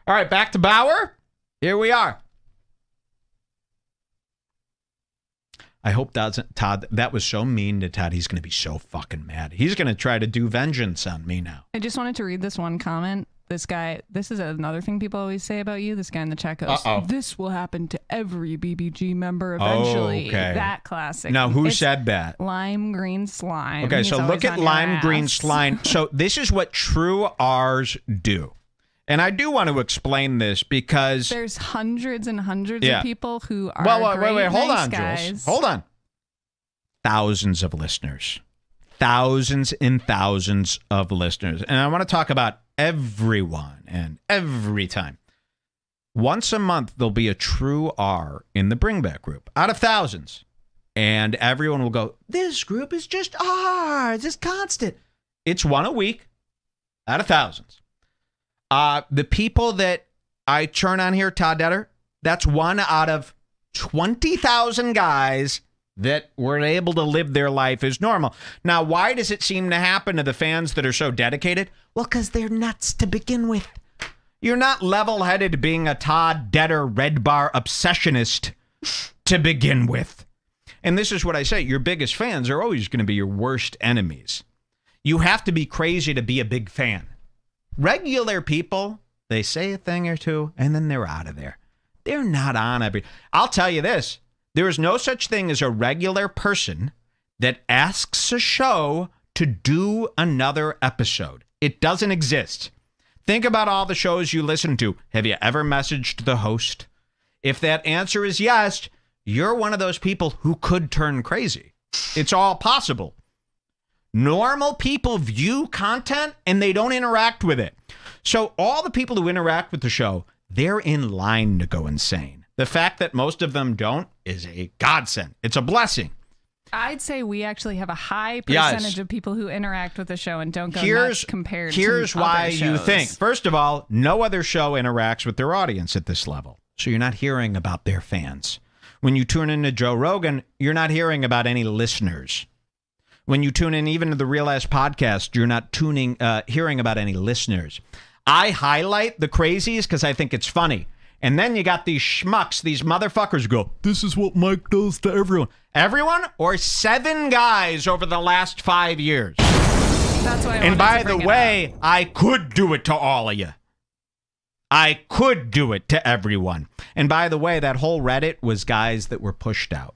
All right, back to Bauer. Here we are. I hope doesn't Todd. That was so mean to Todd. He's going to be so fucking mad. He's going to try to do vengeance on me now. I just wanted to read this one comment this guy this is another thing people always say about you this guy in the chat goes Uh-oh. this will happen to every bbg member eventually oh, okay. that classic now who it's said that lime green slime okay He's so look at lime green slime so this is what true r's do and I do want to explain this because there's hundreds and hundreds yeah. of people who are. Well, wait, wait, wait, hold nice on, guys. Jules. Hold on. Thousands of listeners thousands and thousands of listeners. And I want to talk about everyone and every time. Once a month, there'll be a true R in the Bring Back group out of thousands. And everyone will go, This group is just R. It's constant. It's one a week out of thousands. Uh, the people that I churn on here, Todd Detter, that's one out of 20,000 guys that were able to live their life as normal. Now, why does it seem to happen to the fans that are so dedicated? Well, because they're nuts to begin with. You're not level headed being a Todd Detter Red Bar obsessionist to begin with. And this is what I say your biggest fans are always going to be your worst enemies. You have to be crazy to be a big fan. Regular people, they say a thing or two and then they're out of there. They're not on every. I'll tell you this there is no such thing as a regular person that asks a show to do another episode. It doesn't exist. Think about all the shows you listen to. Have you ever messaged the host? If that answer is yes, you're one of those people who could turn crazy. It's all possible. Normal people view content and they don't interact with it. So all the people who interact with the show, they're in line to go insane. The fact that most of them don't is a godsend. It's a blessing. I'd say we actually have a high percentage yes. of people who interact with the show and don't go here's, nuts compared here's why you think. First of all, no other show interacts with their audience at this level. So you're not hearing about their fans. When you tune into Joe Rogan, you're not hearing about any listeners. When you tune in even to the Real Ass podcast, you're not tuning uh, hearing about any listeners. I highlight the crazies because I think it's funny. And then you got these schmucks, these motherfuckers who go, this is what Mike does to everyone. Everyone or seven guys over the last five years. That's why I And by the way, I could do it to all of you. I could do it to everyone. And by the way, that whole Reddit was guys that were pushed out.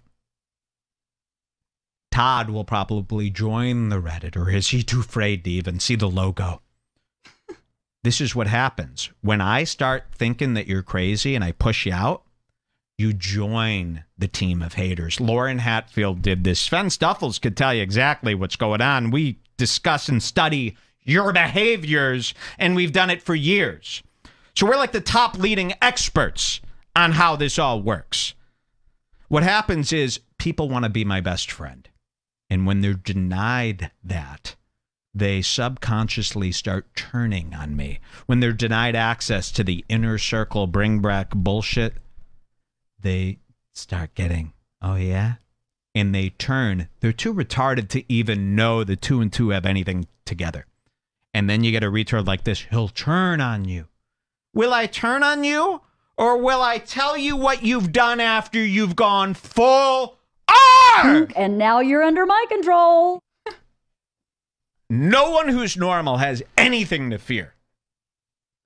Todd will probably join the Reddit, or is he too afraid to even see the logo? This is what happens. When I start thinking that you're crazy and I push you out, you join the team of haters. Lauren Hatfield did this. Sven Stuffles could tell you exactly what's going on. We discuss and study your behaviors, and we've done it for years. So we're like the top leading experts on how this all works. What happens is people want to be my best friend. And when they're denied that, they subconsciously start turning on me. When they're denied access to the inner circle bring back bullshit, they start getting, oh yeah? And they turn. They're too retarded to even know the two and two have anything together. And then you get a retard like this, he'll turn on you. Will I turn on you? Or will I tell you what you've done after you've gone full R? And now you're under my control. No one who's normal has anything to fear.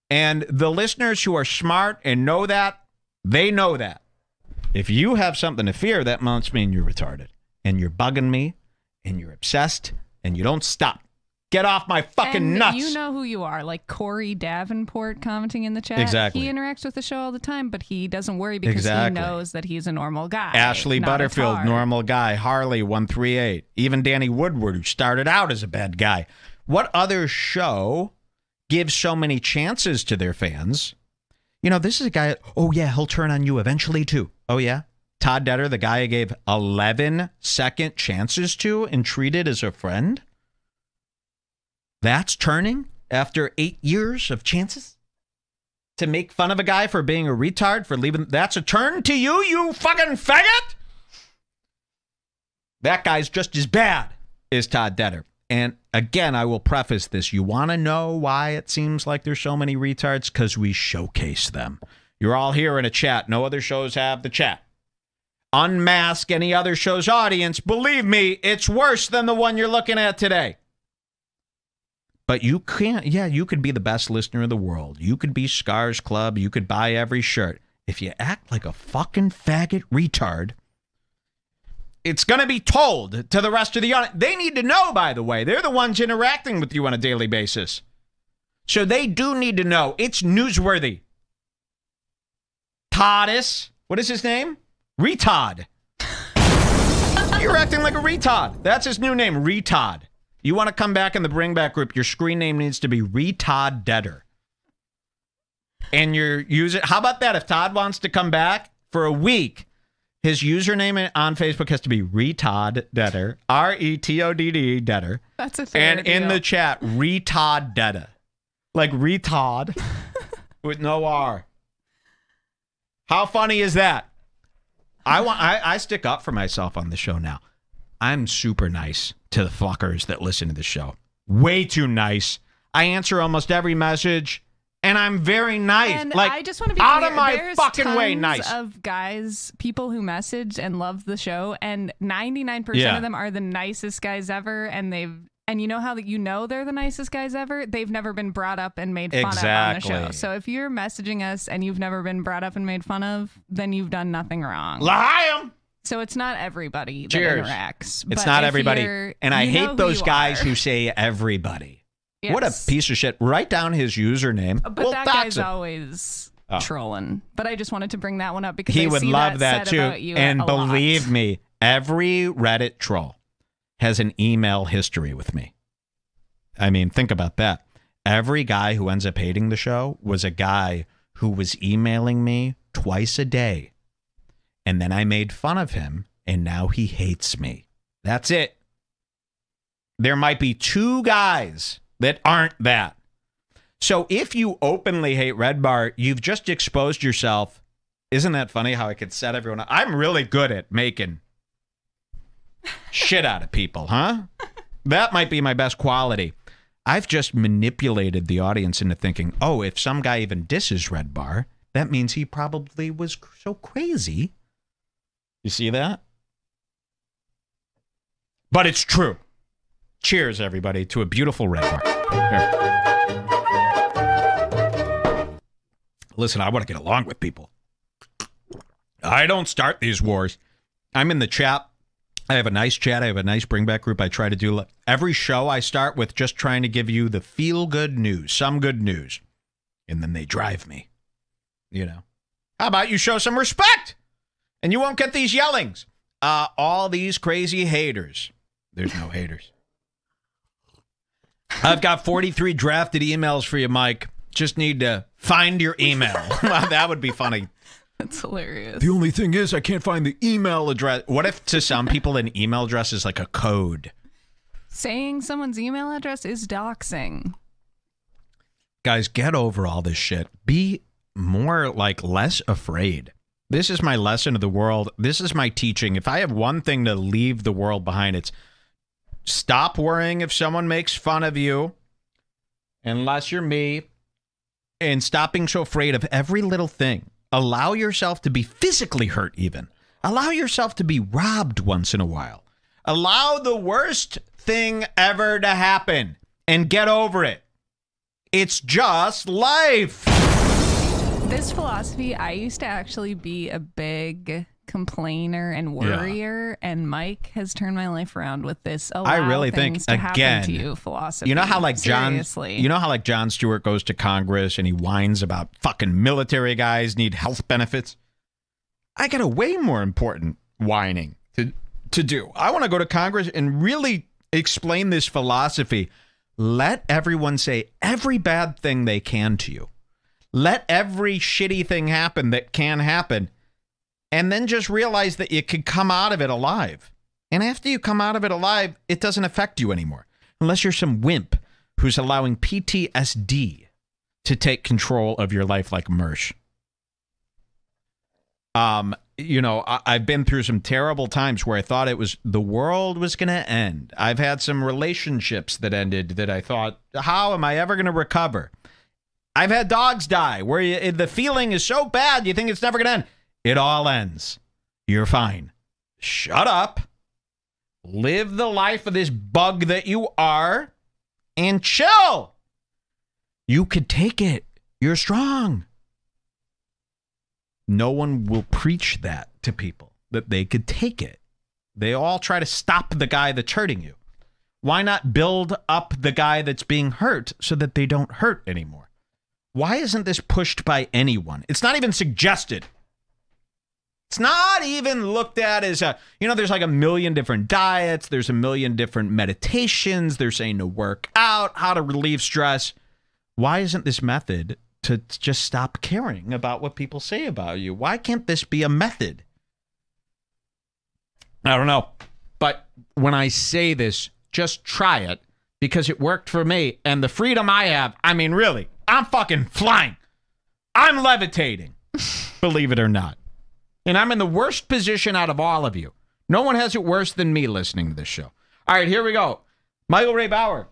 And the listeners who are smart and know that, they know that. If you have something to fear, that must mean you're retarded and you're bugging me and you're obsessed and you don't stop. Get off my fucking and nuts. You know who you are, like Corey Davenport commenting in the chat. Exactly. He interacts with the show all the time, but he doesn't worry because exactly. he knows that he's a normal guy. Ashley Butterfield, normal guy. Harley, 138. Even Danny Woodward, who started out as a bad guy. What other show gives so many chances to their fans? You know, this is a guy, oh yeah, he'll turn on you eventually too. Oh yeah? Todd Detter, the guy I gave 11 second chances to and treated as a friend? That's turning after eight years of chances to make fun of a guy for being a retard for leaving. That's a turn to you, you fucking faggot. That guy's just as bad as Todd Detter. And again, I will preface this. You want to know why it seems like there's so many retards? Because we showcase them. You're all here in a chat. No other shows have the chat. Unmask any other show's audience. Believe me, it's worse than the one you're looking at today. But you can't, yeah, you could be the best listener in the world. You could be Scars Club. You could buy every shirt. If you act like a fucking faggot retard, it's going to be told to the rest of the audience. They need to know, by the way. They're the ones interacting with you on a daily basis. So they do need to know. It's newsworthy. Toddis. What is his name? Retod. You're acting like a retod. That's his new name, Retod. You want to come back in the bring back group, your screen name needs to be Retod Debtor. And your user how about that? If Todd wants to come back for a week, his username on Facebook has to be Retod Debtor. R-E-T-O-D-D Debtor. That's a thing. And deal. in the chat, Retod Debtor. Like retod with no R. How funny is that? I want I, I stick up for myself on the show now. I'm super nice to the fuckers that listen to the show. Way too nice. I answer almost every message, and I'm very nice. And like I just want to be out clear, of my fucking way. Nice of guys, people who message and love the show, and 99% yeah. of them are the nicest guys ever, and they've and you know how that you know they're the nicest guys ever they've never been brought up and made fun exactly. of on the show so if you're messaging us and you've never been brought up and made fun of then you've done nothing wrong lie so it's not everybody Cheers. that interacts. It's not everybody. And I hate those guys are. who say everybody. Yes. What a piece of shit. Write down his username. But well, that guy's him. always oh. trolling. But I just wanted to bring that one up because he I would love that, that too. and believe lot. me, every Reddit troll has an email history with me. I mean, think about that. Every guy who ends up hating the show was a guy who was emailing me twice a day and then I made fun of him, and now he hates me. That's it. There might be two guys that aren't that. So if you openly hate Red Bar, you've just exposed yourself. Isn't that funny how I could set everyone up? I'm really good at making shit out of people, huh? That might be my best quality. I've just manipulated the audience into thinking, oh, if some guy even disses Red Bar, that means he probably was so crazy you see that? But it's true. Cheers, everybody, to a beautiful red bar. Listen, I want to get along with people. I don't start these wars. I'm in the chat. I have a nice chat. I have a nice bring back group. I try to do every show. I start with just trying to give you the feel good news, some good news, and then they drive me. You know, how about you show some respect? and you won't get these yellings. Uh, all these crazy haters. There's no haters. I've got 43 drafted emails for you, Mike. Just need to find your email. that would be funny. That's hilarious. The only thing is, I can't find the email address. What if to some people an email address is like a code? Saying someone's email address is doxing. Guys, get over all this shit. Be more like less afraid this is my lesson to the world. This is my teaching. If I have one thing to leave the world behind, it's stop worrying if someone makes fun of you, unless you're me, and stop being so afraid of every little thing. Allow yourself to be physically hurt, even. Allow yourself to be robbed once in a while. Allow the worst thing ever to happen and get over it. It's just life this philosophy, I used to actually be a big complainer and worrier, yeah. and Mike has turned my life around with this. I really think again to you philosophy. You know how like Seriously. John, you know how like John Stewart goes to Congress and he whines about fucking military guys need health benefits. I got a way more important whining to to do. I want to go to Congress and really explain this philosophy. Let everyone say every bad thing they can to you let every shitty thing happen that can happen, and then just realize that you could come out of it alive. And after you come out of it alive, it doesn't affect you anymore, unless you're some wimp who's allowing PTSD to take control of your life like Mersh. Um, you know, I, have been through some terrible times where I thought it was the world was going to end. I've had some relationships that ended that I thought, how am I ever going to recover? I've had dogs die where you, the feeling is so bad you think it's never going to end. It all ends. You're fine. Shut up. Live the life of this bug that you are and chill. You could take it. You're strong. No one will preach that to people that they could take it. They all try to stop the guy that's hurting you. Why not build up the guy that's being hurt so that they don't hurt anymore? Why isn't this pushed by anyone? It's not even suggested. It's not even looked at as a, you know, there's like a million different diets, there's a million different meditations, they're saying to work out, how to relieve stress. Why isn't this method to just stop caring about what people say about you? Why can't this be a method? I don't know. But when I say this, just try it because it worked for me and the freedom I have. I mean, really. I'm fucking flying. I'm levitating, believe it or not. And I'm in the worst position out of all of you. No one has it worse than me listening to this show. All right, here we go. Michael Ray Bauer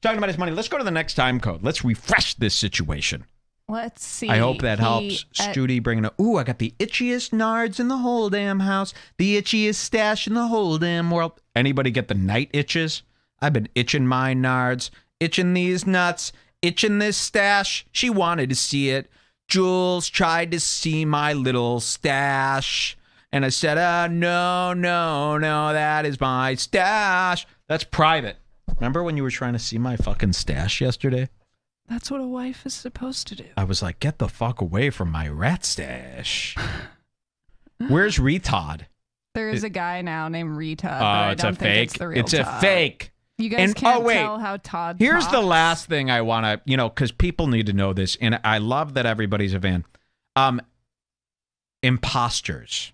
talking about his money. Let's go to the next time code. Let's refresh this situation. Let's see. I hope that he, helps. At- Studi bringing up. Ooh, I got the itchiest nards in the whole damn house. The itchiest stash in the whole damn world. Anybody get the night itches? I've been itching my nards, itching these nuts, itching this stash. She wanted to see it. Jules tried to see my little stash. And I said, uh, no, no, no, that is my stash. That's private. Remember when you were trying to see my fucking stash yesterday? That's what a wife is supposed to do. I was like, get the fuck away from my rat stash. Where's Retod? There is a guy now named Retod. Oh, uh, it's a fake. It's, it's a fake. You guys and, oh, can't oh, wait. tell how Todd. Here's talks. the last thing I want to, you know, because people need to know this, and I love that everybody's a fan. Um, imposters.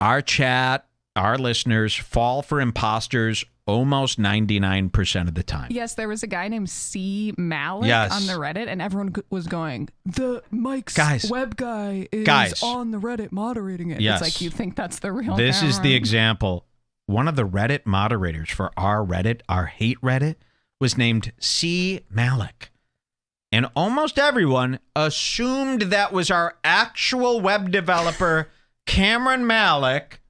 Our chat, our listeners fall for imposters almost 99% of the time. Yes, there was a guy named C Malik yes. on the Reddit and everyone was going, "The Mike's guys, web guy is guys. on the Reddit moderating it." Yes. It's like you think that's the real This is the example one of the Reddit moderators for our Reddit, our hate Reddit, was named C. Malik. And almost everyone assumed that was our actual web developer, Cameron Malik.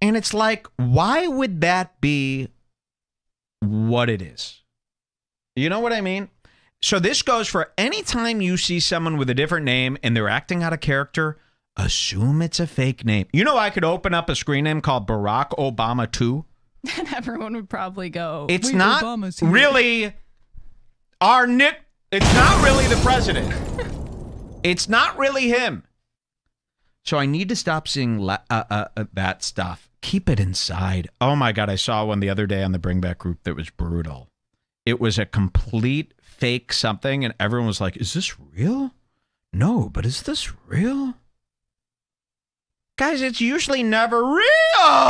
And it's like, why would that be what it is? You know what I mean? So this goes for any time you see someone with a different name and they're acting out of character assume it's a fake name. You know, I could open up a screen name called Barack Obama 2. Then everyone would probably go, It's not Obama's really our Nick. It's not really the president. it's not really him. So I need to stop seeing uh, uh, uh, that stuff. Keep it inside. Oh my God. I saw one the other day on the Bring Back group that was brutal. It was a complete fake something, and everyone was like, Is this real? No, but is this real? Guys, it's usually never real!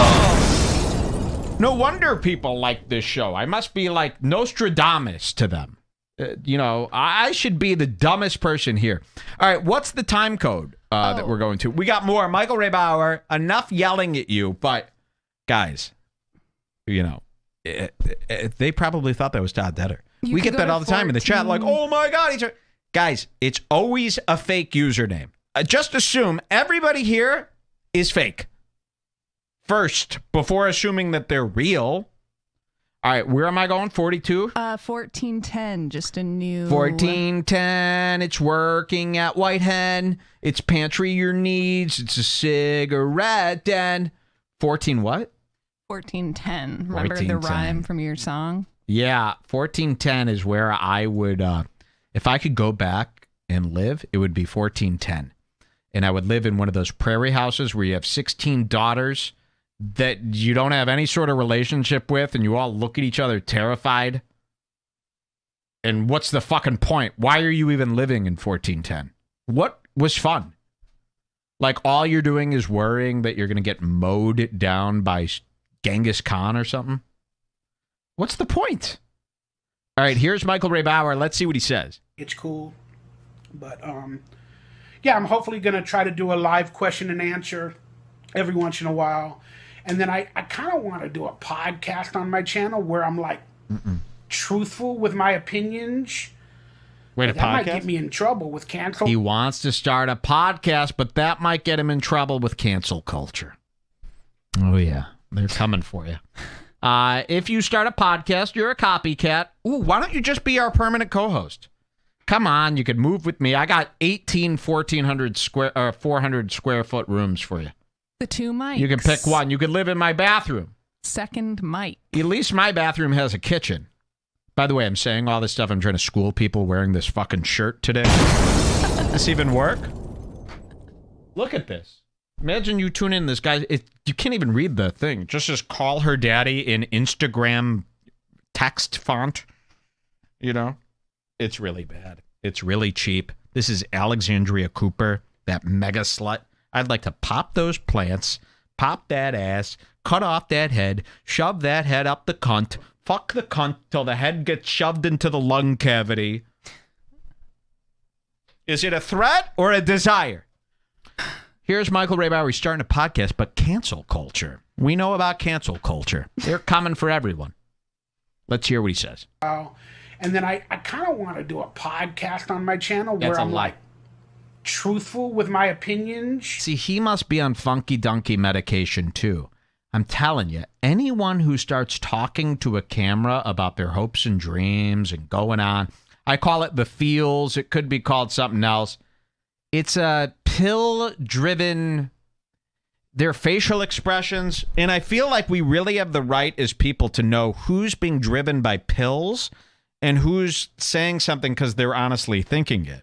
No wonder people like this show. I must be like Nostradamus to them. Uh, you know, I should be the dumbest person here. All right, what's the time code uh, oh. that we're going to? We got more. Michael Raybauer, enough yelling at you, but guys, you know, it, eh, it, eh, eh, they probably thought that was Todd Detter. You we get that all the 14. time in the chat, like, oh my God, he's. A... Guys, it's always a fake username. Uh, just assume everybody here is fake. First, before assuming that they're real. All right, where am I going? 42? Uh, 1410, just a new. 1410, it's working at White Hen. It's pantry your needs. It's a cigarette den. 14 what? 1410. Remember the rhyme from your song? Yeah, 1410 is where I would, uh, if I could go back and live, it would be 1410 and I would live in one of those prairie houses where you have 16 daughters that you don't have any sort of relationship with and you all look at each other terrified. And what's the fucking point? Why are you even living in 1410? What was fun? Like all you're doing is worrying that you're going to get mowed down by Genghis Khan or something. What's the point? All right, here's Michael Ray Bauer. Let's see what he says. It's cool, but um yeah, I'm hopefully going to try to do a live question and answer every once in a while. And then I, I kind of want to do a podcast on my channel where I'm like Mm-mm. truthful with my opinions. Wait, a that podcast? might get me in trouble with cancel. He wants to start a podcast, but that might get him in trouble with cancel culture. Oh yeah, they're coming for you. Uh, if you start a podcast, you're a copycat. Ooh, why don't you just be our permanent co-host? come on, you could move with me. I got 18, 1400 square, uh, 400 square foot rooms for you. The two mics. You can pick one. You could live in my bathroom. Second mic. At least my bathroom has a kitchen. By the way, I'm saying all this stuff. I'm trying to school people wearing this fucking shirt today. Does this even work? Look at this. Imagine you tune in this guy. It, you can't even read the thing. Just just call her daddy in Instagram text font. You know. It's really bad. It's really cheap. This is Alexandria Cooper, that mega slut. I'd like to pop those plants, pop that ass, cut off that head, shove that head up the cunt, fuck the cunt till the head gets shoved into the lung cavity. Is it a threat or a desire? Here's Michael Ray Bowery starting a podcast, but cancel culture. We know about cancel culture. They're coming for everyone. Let's hear what he says. Wow. And then I, I kind of want to do a podcast on my channel That's where I'm like truthful with my opinions. See, he must be on funky donkey medication too. I'm telling you, anyone who starts talking to a camera about their hopes and dreams and going on, I call it the feels. It could be called something else. It's a pill driven, their facial expressions. And I feel like we really have the right as people to know who's being driven by pills and who's saying something because they're honestly thinking it.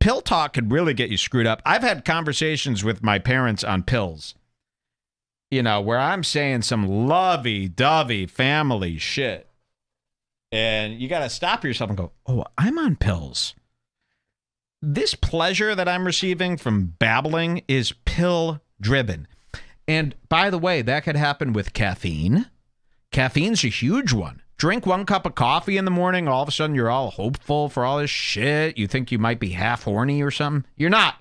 Pill talk could really get you screwed up. I've had conversations with my parents on pills, you know, where I'm saying some lovey dovey family shit. And you got to stop yourself and go, oh, I'm on pills. This pleasure that I'm receiving from babbling is pill driven. And by the way, that could happen with caffeine. Caffeine's a huge one drink one cup of coffee in the morning, all of a sudden you're all hopeful for all this shit. You think you might be half horny or something. You're not.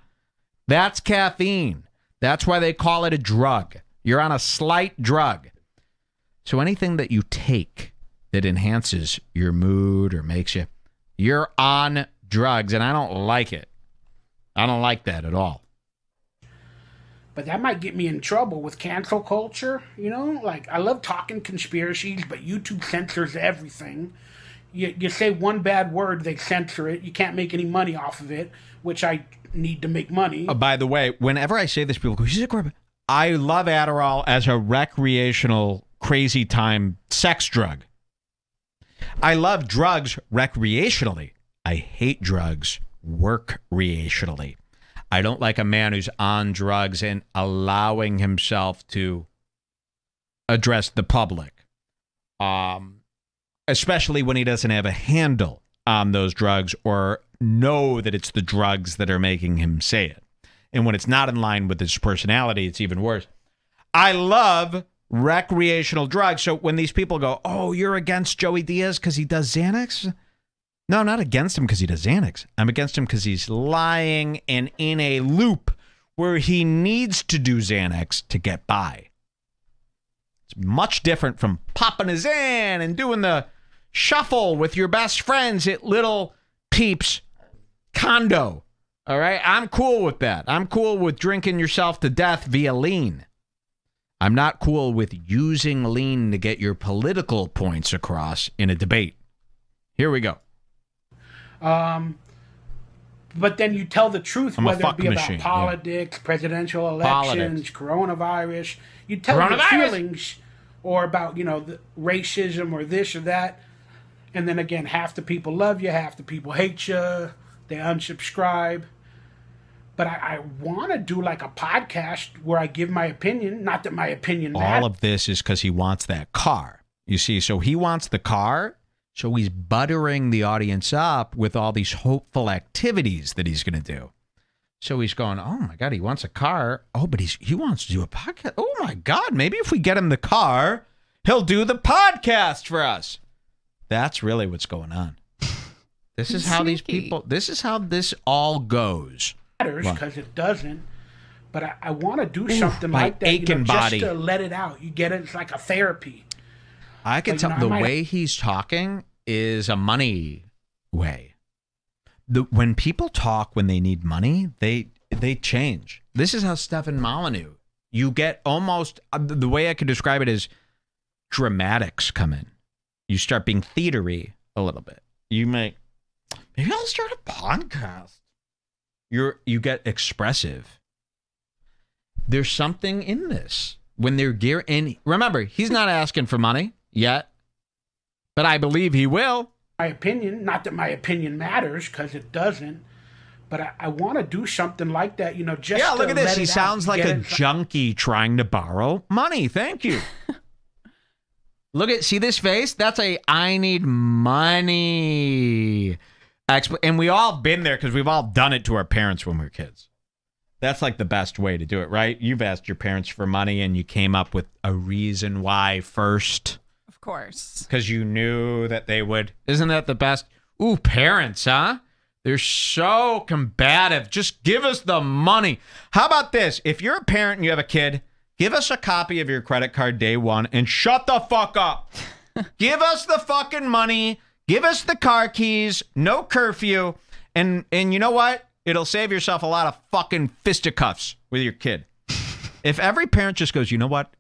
That's caffeine. That's why they call it a drug. You're on a slight drug. So anything that you take that enhances your mood or makes you, you're on drugs. And I don't like it. I don't like that at all but that might get me in trouble with cancel culture. You know, like I love talking conspiracies, but YouTube censors everything. You, you say one bad word, they censor it. You can't make any money off of it, which I need to make money. Uh, by the way, whenever I say this, people go, "He's a grandma." I love Adderall as a recreational crazy time sex drug. I love drugs recreationally. I hate drugs work recreationally. I don't like a man who's on drugs and allowing himself to address the public, um, especially when he doesn't have a handle on those drugs or know that it's the drugs that are making him say it. And when it's not in line with his personality, it's even worse. I love recreational drugs. So when these people go, oh, you're against Joey Diaz because he does Xanax? No, I'm not against him because he does Xanax. I'm against him because he's lying and in a loop where he needs to do Xanax to get by. It's much different from popping a Xan and doing the shuffle with your best friends at Little Peeps Condo. All right? I'm cool with that. I'm cool with drinking yourself to death via lean. I'm not cool with using lean to get your political points across in a debate. Here we go. Um, but then you tell the truth, I'm whether it be machine. about politics, yeah. presidential elections, politics. coronavirus. You tell your feelings or about, you know, racism or this or that. And then again, half the people love you, half the people hate you, they unsubscribe. But I, I want to do like a podcast where I give my opinion. Not that my opinion. All of this is because he wants that car. You see, so he wants the car so he's buttering the audience up with all these hopeful activities that he's going to do. So he's going, oh my God, he wants a car. Oh, but he's, he wants to do a podcast. Oh my God, maybe if we get him the car, he'll do the podcast for us. That's really what's going on. This is how these people, this is how this all goes. Because it doesn't, but I, I want to do Oof, something like that you know, just to let it out. You get it? It's like a therapy. I can like, tell you know, the might... way he's talking is a money way. The, when people talk when they need money, they they change. This is how Stefan Molyneux. You get almost uh, the way I could describe it is dramatics come in. You start being theatery a little bit. You make maybe I'll start a podcast. You're you get expressive. There's something in this when they're gear in. remember he's not asking for money yet but I believe he will. My opinion, not that my opinion matters because it doesn't, but I, I want to do something like that, you know, just Yeah, look at this. He sounds like a junkie trying to borrow money. Thank you. look at see this face? That's a I need money. And we all been there because we've all done it to our parents when we were kids. That's like the best way to do it, right? You've asked your parents for money and you came up with a reason why first course. Because you knew that they would. Isn't that the best? Ooh, parents, huh? They're so combative. Just give us the money. How about this? If you're a parent and you have a kid, give us a copy of your credit card day one and shut the fuck up. give us the fucking money. Give us the car keys. No curfew. And and you know what? It'll save yourself a lot of fucking fisticuffs with your kid. if every parent just goes, you know what?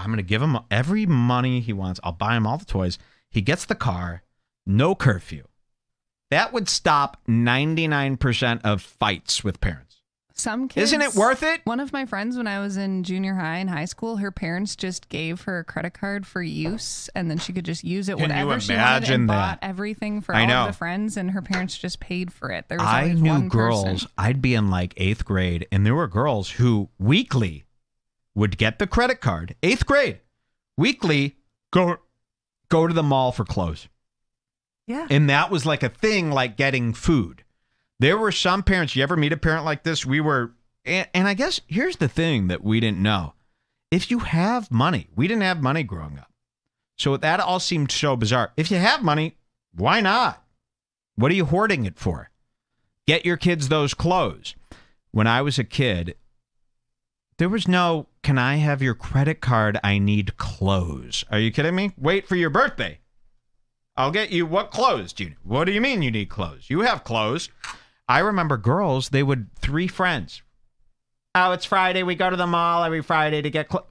I'm going to give him every money he wants. I'll buy him all the toys. He gets the car, no curfew. That would stop 99% of fights with parents. Some kids. Isn't it worth it? One of my friends, when I was in junior high and high school, her parents just gave her a credit card for use, and then she could just use it Can whatever you she wanted and that? bought everything for I all know. the friends, and her parents just paid for it. There was I knew girls. Person. I'd be in like eighth grade, and there were girls who weekly would get the credit card, eighth grade, weekly, go go to the mall for clothes. Yeah. And that was like a thing like getting food. There were some parents, you ever meet a parent like this? We were and, and I guess here's the thing that we didn't know. If you have money, we didn't have money growing up. So that all seemed so bizarre. If you have money, why not? What are you hoarding it for? Get your kids those clothes. When I was a kid, there was no, can I have your credit card? I need clothes. Are you kidding me? Wait for your birthday. I'll get you what clothes do you What do you mean you need clothes? You have clothes. I remember girls, they would three friends. Oh, it's Friday. We go to the mall every Friday to get clothes.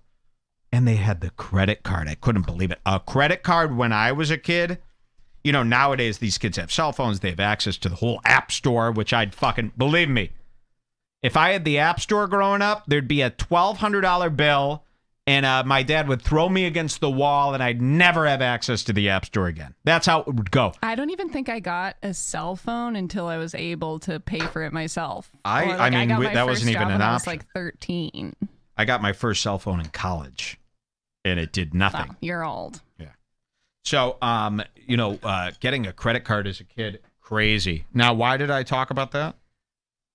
And they had the credit card. I couldn't believe it. A credit card when I was a kid. You know, nowadays these kids have cell phones. They have access to the whole app store, which I'd fucking believe me. If I had the App Store growing up, there'd be a $1,200 bill, and uh, my dad would throw me against the wall, and I'd never have access to the App Store again. That's how it would go. I don't even think I got a cell phone until I was able to pay for it myself. I, like, I mean, I that wasn't even an option. I was like 13. I got my first cell phone in college, and it did nothing. you're old. Yeah. So, um, you know, uh, getting a credit card as a kid, crazy. Now, why did I talk about that?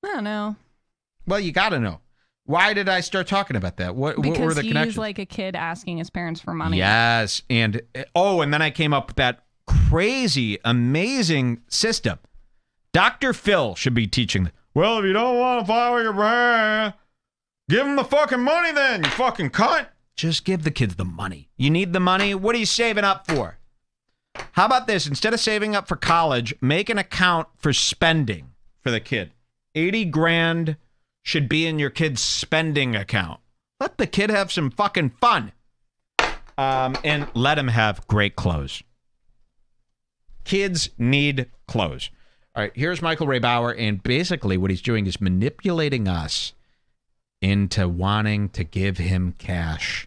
I don't know. Well, you got to know. Why did I start talking about that? What, what were the he's connections? like a kid asking his parents for money. Yes, and oh, and then I came up with that crazy, amazing system. Dr. Phil should be teaching. Well, if you don't want to follow your prayer, give him the fucking money then, you fucking cunt. Just give the kids the money. You need the money. What are you saving up for? How about this? Instead of saving up for college, make an account for spending for the kid. 80 grand should be in your kid's spending account. Let the kid have some fucking fun. Um, and let him have great clothes. Kids need clothes. All right, here's Michael Ray Bauer, and basically what he's doing is manipulating us into wanting to give him cash.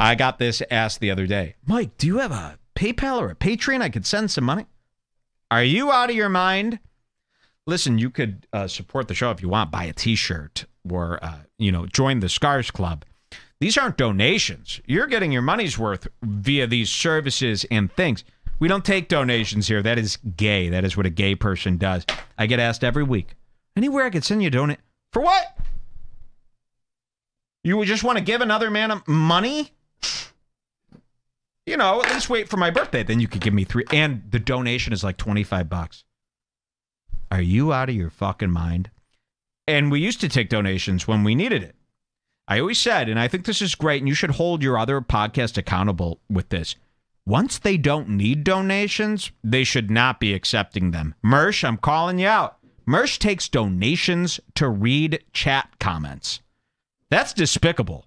I got this asked the other day. Mike, do you have a PayPal or a Patreon I could send some money? Are you out of your mind? listen, you could uh, support the show if you want, buy a T-shirt or uh, you know join the Scars Club. These aren't donations. You're getting your money's worth via these services and things. We don't take donations here. That is gay. That is what a gay person does. I get asked every week, anywhere I could send you a donate for what? You just want to give another man money? You know, at least wait for my birthday. Then you could give me three. And the donation is like 25 bucks. Are you out of your fucking mind? And we used to take donations when we needed it. I always said, and I think this is great, and you should hold your other podcast accountable with this. Once they don't need donations, they should not be accepting them. Mersh, I'm calling you out. Mersh takes donations to read chat comments. That's despicable.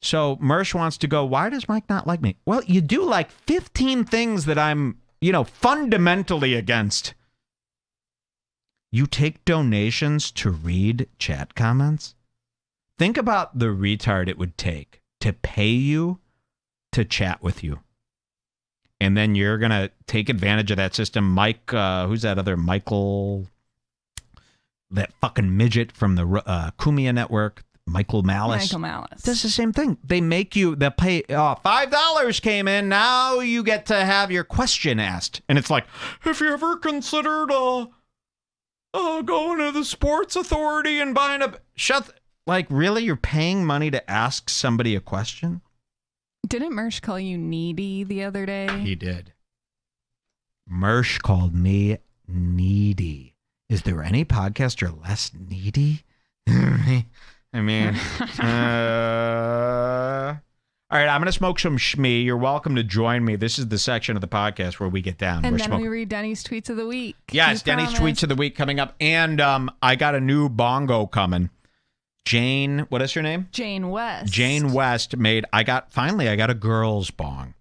So Mersh wants to go, why does Mike not like me? Well, you do like 15 things that I'm, you know, fundamentally against. You take donations to read chat comments? Think about the retard it would take to pay you to chat with you. And then you're going to take advantage of that system. Mike, uh, who's that other Michael, that fucking midget from the uh, Kumia network, Michael Malice. Michael Malice. That's the same thing. They make you, they pay, oh, $5 came in. Now you get to have your question asked. And it's like, have you ever considered, uh, oh, going to the sports authority and buying a shut. Th- like, really? You're paying money to ask somebody a question? Didn't Mersh call you needy the other day? He did. Mersh called me needy. Is there any podcaster less needy? I mean, uh... All right, I'm going to smoke some shmee. You're welcome to join me. This is the section of the podcast where we get down. And We're then smoking. we read Denny's tweets of the week. Yes, you Denny's promise. tweets of the week coming up. And um, I got a new bongo coming. Jane, what is her name? Jane West. Jane West made, I got, finally, I got a girl's bong.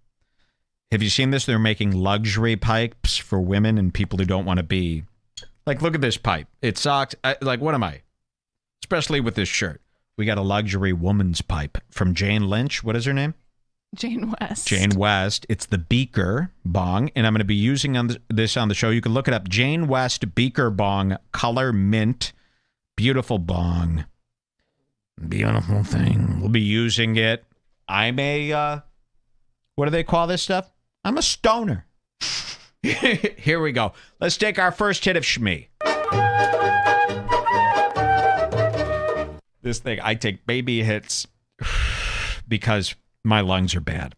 Have you seen this? They're making luxury pipes for women and people who don't want to be. Like, look at this pipe. It sucks. I, like, what am I? Especially with this shirt we got a luxury woman's pipe from Jane Lynch. What is her name? Jane West. Jane West. It's the Beaker Bong, and I'm going to be using on this on the show. You can look it up. Jane West Beaker Bong, color mint, beautiful bong, beautiful thing. We'll be using it. I'm a uh, what do they call this stuff? I'm a stoner. Here we go. Let's take our first hit of Shmi. this thing. I take baby hits because my lungs are bad.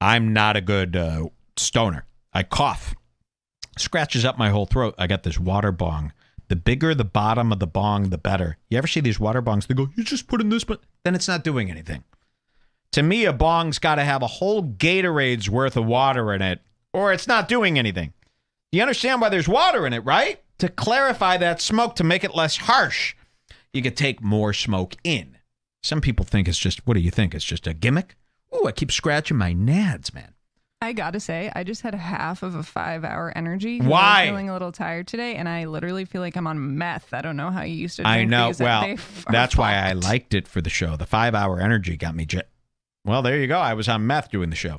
I'm not a good uh, stoner. I cough, scratches up my whole throat. I got this water bong. The bigger the bottom of the bong, the better. You ever see these water bongs? They go, you just put in this, but then it's not doing anything. To me, a bong's got to have a whole Gatorade's worth of water in it, or it's not doing anything. You understand why there's water in it, right? To clarify that smoke to make it less harsh you could take more smoke in. Some people think it's just, what do you think? It's just a gimmick? Oh, I keep scratching my nads, man. I gotta say, I just had half of a five hour energy. Why? I'm feeling a little tired today, and I literally feel like I'm on meth. I don't know how you used to. I know. well, that's why I liked it for the show. The five hour energy got me. J- well, there you go. I was on meth doing the show.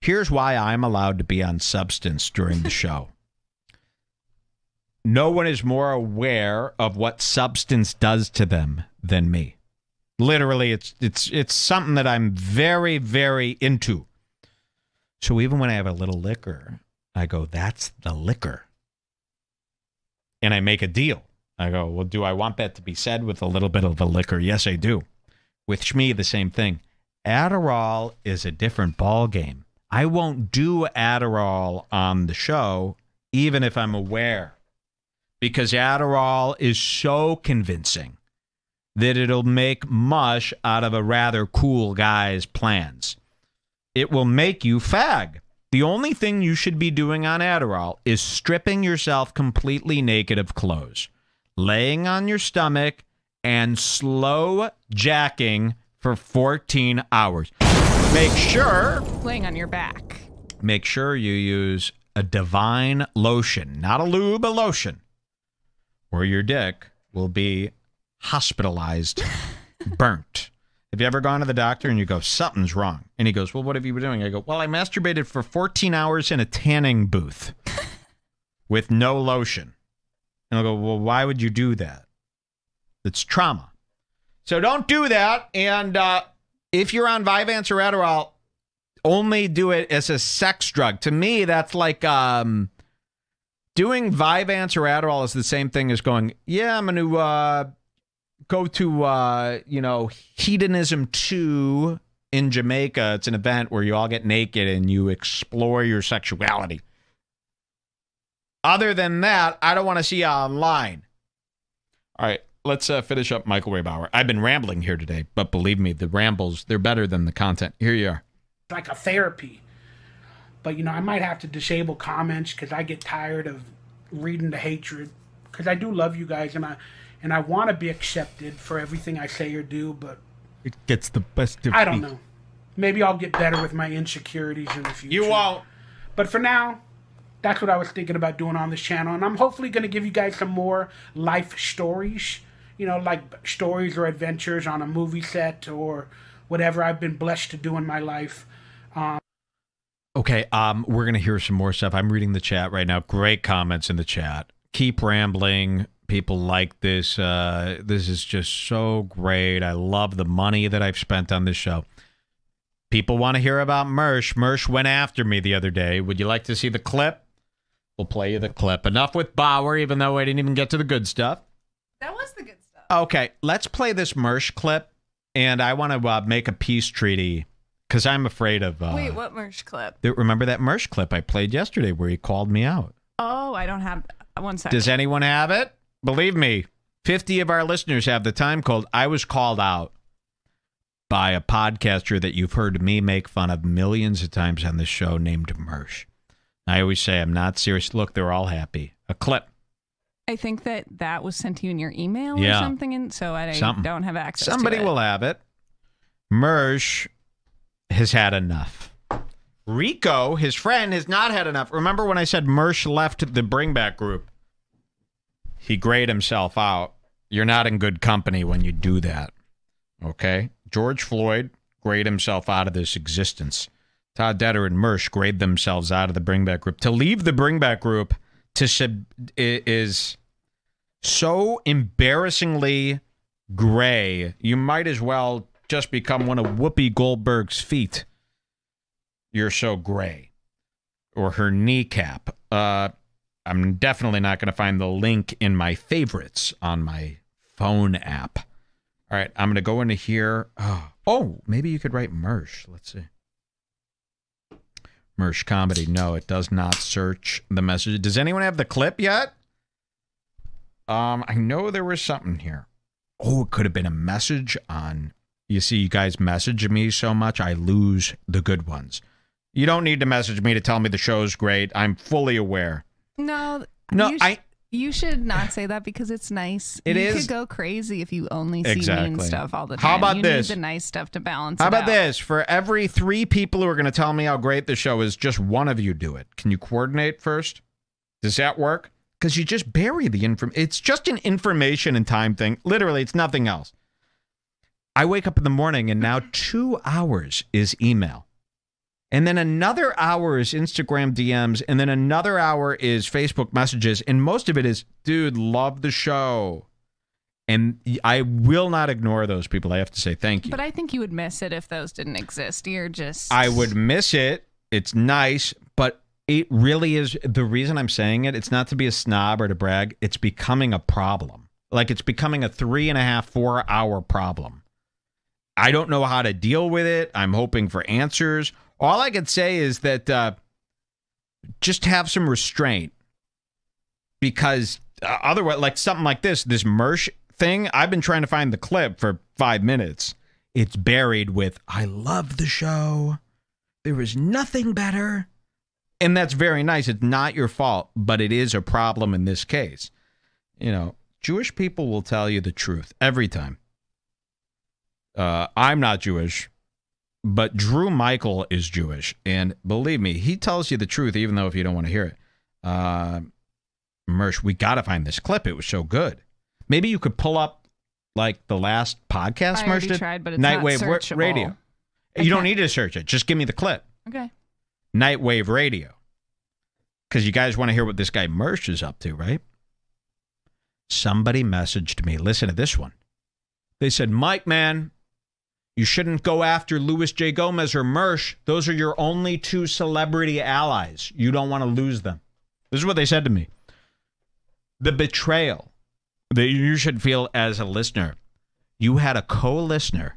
Here's why I'm allowed to be on substance during the show no one is more aware of what substance does to them than me. Literally, it's it's it's something that I'm very very into. So even when I have a little liquor, I go, "That's the liquor," and I make a deal. I go, "Well, do I want that to be said with a little bit of the liquor?" Yes, I do. With Shmi, the same thing. Adderall is a different ball game. I won't do Adderall on the show, even if I'm aware because Adderall is so convincing that it'll make mush out of a rather cool guy's plans. It will make you fag. The only thing you should be doing on Adderall is stripping yourself completely naked of clothes, laying on your stomach, and slow jacking for 14 hours. Make sure. Laying on your back. Make sure you use a divine lotion, not a lube, a lotion or your dick will be hospitalized, burnt. Have you ever gone to the doctor and you go, something's wrong? And he goes, well, what have you been doing? I go, well, I masturbated for 14 hours in a tanning booth with no lotion. And I'll go, well, why would you do that? It's trauma. So don't do that. And uh, if you're on Vyvanse or Adderall, only do it as a sex drug. To me, that's like um, doing Vyvanse or Adderall is the same thing as going, yeah, I'm going to uh, go to, uh, you know, Hedonism 2 in Jamaica. It's an event where you all get naked and you explore your sexuality. Other than that, I don't want to see you online. All right, let's uh, finish up Michael Ray Bauer. I've been rambling here today, but believe me, the rambles, they're better than the content. Here you are. Like a therapy. But, you know, I might have to disable comments because I get tired of reading the hatred. Because I do love you guys and I, and I want to be accepted for everything I say or do, but. It gets the best of me. I don't me. know. Maybe I'll get better with my insecurities in the future. You won't. But for now, that's what I was thinking about doing on this channel. And I'm hopefully going to give you guys some more life stories, you know, like stories or adventures on a movie set or whatever I've been blessed to do in my life. Um, Okay, um, we're gonna hear some more stuff. I'm reading the chat right now. Great comments in the chat. Keep rambling. People like this. Uh, this is just so great. I love the money that I've spent on this show. People want to hear about Mersh. Mersh went after me the other day. Would you like to see the clip? We'll play you the clip. Enough with Bauer, even though I didn't even get to the good stuff. That was the good stuff. Okay, let's play this Mersh clip, and I want to uh, make a peace treaty because I'm afraid of. Uh, Wait, what Mersh clip? Th- remember that Mersh clip I played yesterday where he called me out? Oh, I don't have uh, one second. Does anyone have it? Believe me, 50 of our listeners have the time called. I was called out by a podcaster that you've heard me make fun of millions of times on this show named Mersh. I always say I'm not serious. Look, they're all happy. A clip. I think that that was sent to you in your email yeah. or something, and so I something. don't have access. Somebody will have it. Mersh has had enough. Rico, his friend, has not had enough. Remember when I said Mersch left the Bringback group? He grayed himself out. You're not in good company when you do that. Okay? George Floyd grayed himself out of this existence. Todd Detter and Mersch grayed themselves out of the Bringback group. To leave the Bringback group to sub- is so embarrassingly gray. You might as well just become one of Whoopi Goldberg's feet. You're so gray. Or her kneecap. Uh, I'm definitely not going to find the link in my favorites on my phone app. All right, I'm going to go into here. Oh, oh, maybe you could write Mersh. Let's see. Mersh comedy. No, it does not search the message. Does anyone have the clip yet? Um, I know there was something here. Oh, it could have been a message on you see you guys message me so much, I lose the good ones. You don't need to message me to tell me the show's great. I'm fully aware. No, no, you sh- I. You should not say that because it's nice. It you is. could go crazy if you only see exactly. mean stuff all the time. How about you this? Need the nice stuff to balance. How about out. this? For every three people who are going to tell me how great the show is, just one of you do it. Can you coordinate first? Does that work? Because you just bury the information. It's just an information and time thing. Literally, it's nothing else. I wake up in the morning and now two hours is email. And then another hour is Instagram DMs. And then another hour is Facebook messages. And most of it is, dude, love the show. And I will not ignore those people. I have to say thank you. But I think you would miss it if those didn't exist. You're just. I would miss it. It's nice, but it really is. The reason I'm saying it, it's not to be a snob or to brag, it's becoming a problem. Like it's becoming a three and a half, four hour problem I don't know how to deal with it. I'm hoping for answers. All I could say is that uh, just have some restraint because uh, otherwise, like something like this, this Mersh thing, I've been trying to find the clip for five minutes. It's buried with, I love the show. There is nothing better. And that's very nice. It's not your fault, but it is a problem in this case. You know, Jewish people will tell you the truth every time. Uh, I'm not Jewish, but Drew Michael is Jewish, and believe me, he tells you the truth, even though if you don't want to hear it. Uh, Mersh, we got to find this clip. It was so good. Maybe you could pull up like the last podcast I Mersh Tried, but it's Nightwave not searchable. Radio. you don't need to search it. Just give me the clip. Okay. Nightwave Radio. Because you guys want to hear what this guy Mersh is up to, right? Somebody messaged me. Listen to this one. They said, Mike, man, you shouldn't go after Luis J. Gomez or Mersch. Those are your only two celebrity allies. You don't want to lose them. This is what they said to me. The betrayal that you should feel as a listener. You had a co listener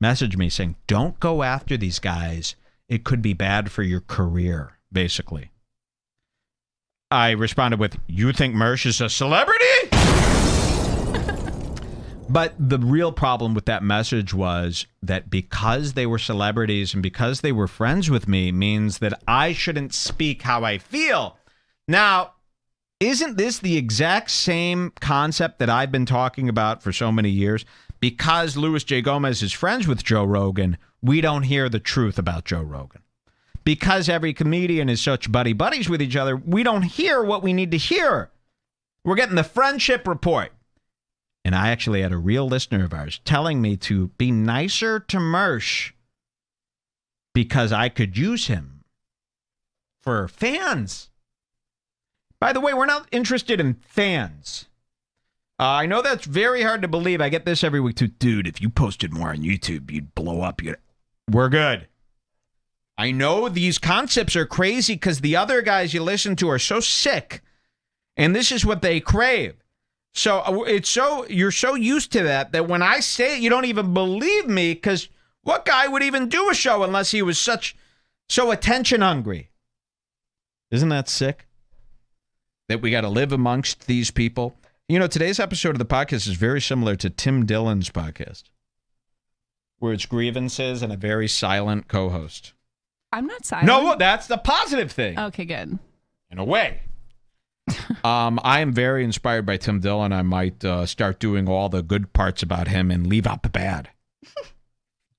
message me saying, don't go after these guys. It could be bad for your career, basically. I responded with, You think Mersch is a celebrity? But the real problem with that message was that because they were celebrities and because they were friends with me means that I shouldn't speak how I feel. Now, isn't this the exact same concept that I've been talking about for so many years? Because Luis J. Gomez is friends with Joe Rogan, we don't hear the truth about Joe Rogan. Because every comedian is such buddy buddies with each other, we don't hear what we need to hear. We're getting the friendship report. And I actually had a real listener of ours telling me to be nicer to Mersh because I could use him for fans. By the way, we're not interested in fans. Uh, I know that's very hard to believe. I get this every week too. Dude, if you posted more on YouTube, you'd blow up. You'd... We're good. I know these concepts are crazy because the other guys you listen to are so sick, and this is what they crave. So uh, it's so you're so used to that that when I say it, you don't even believe me because what guy would even do a show unless he was such so attention hungry? Isn't that sick? That we got to live amongst these people. You know, today's episode of the podcast is very similar to Tim Dillon's podcast, where it's grievances and a very silent co-host. I'm not silent. No, that's the positive thing. Okay, good. In a way um, I am very inspired by Tim Dillon. I might uh, start doing all the good parts about him and leave out the bad,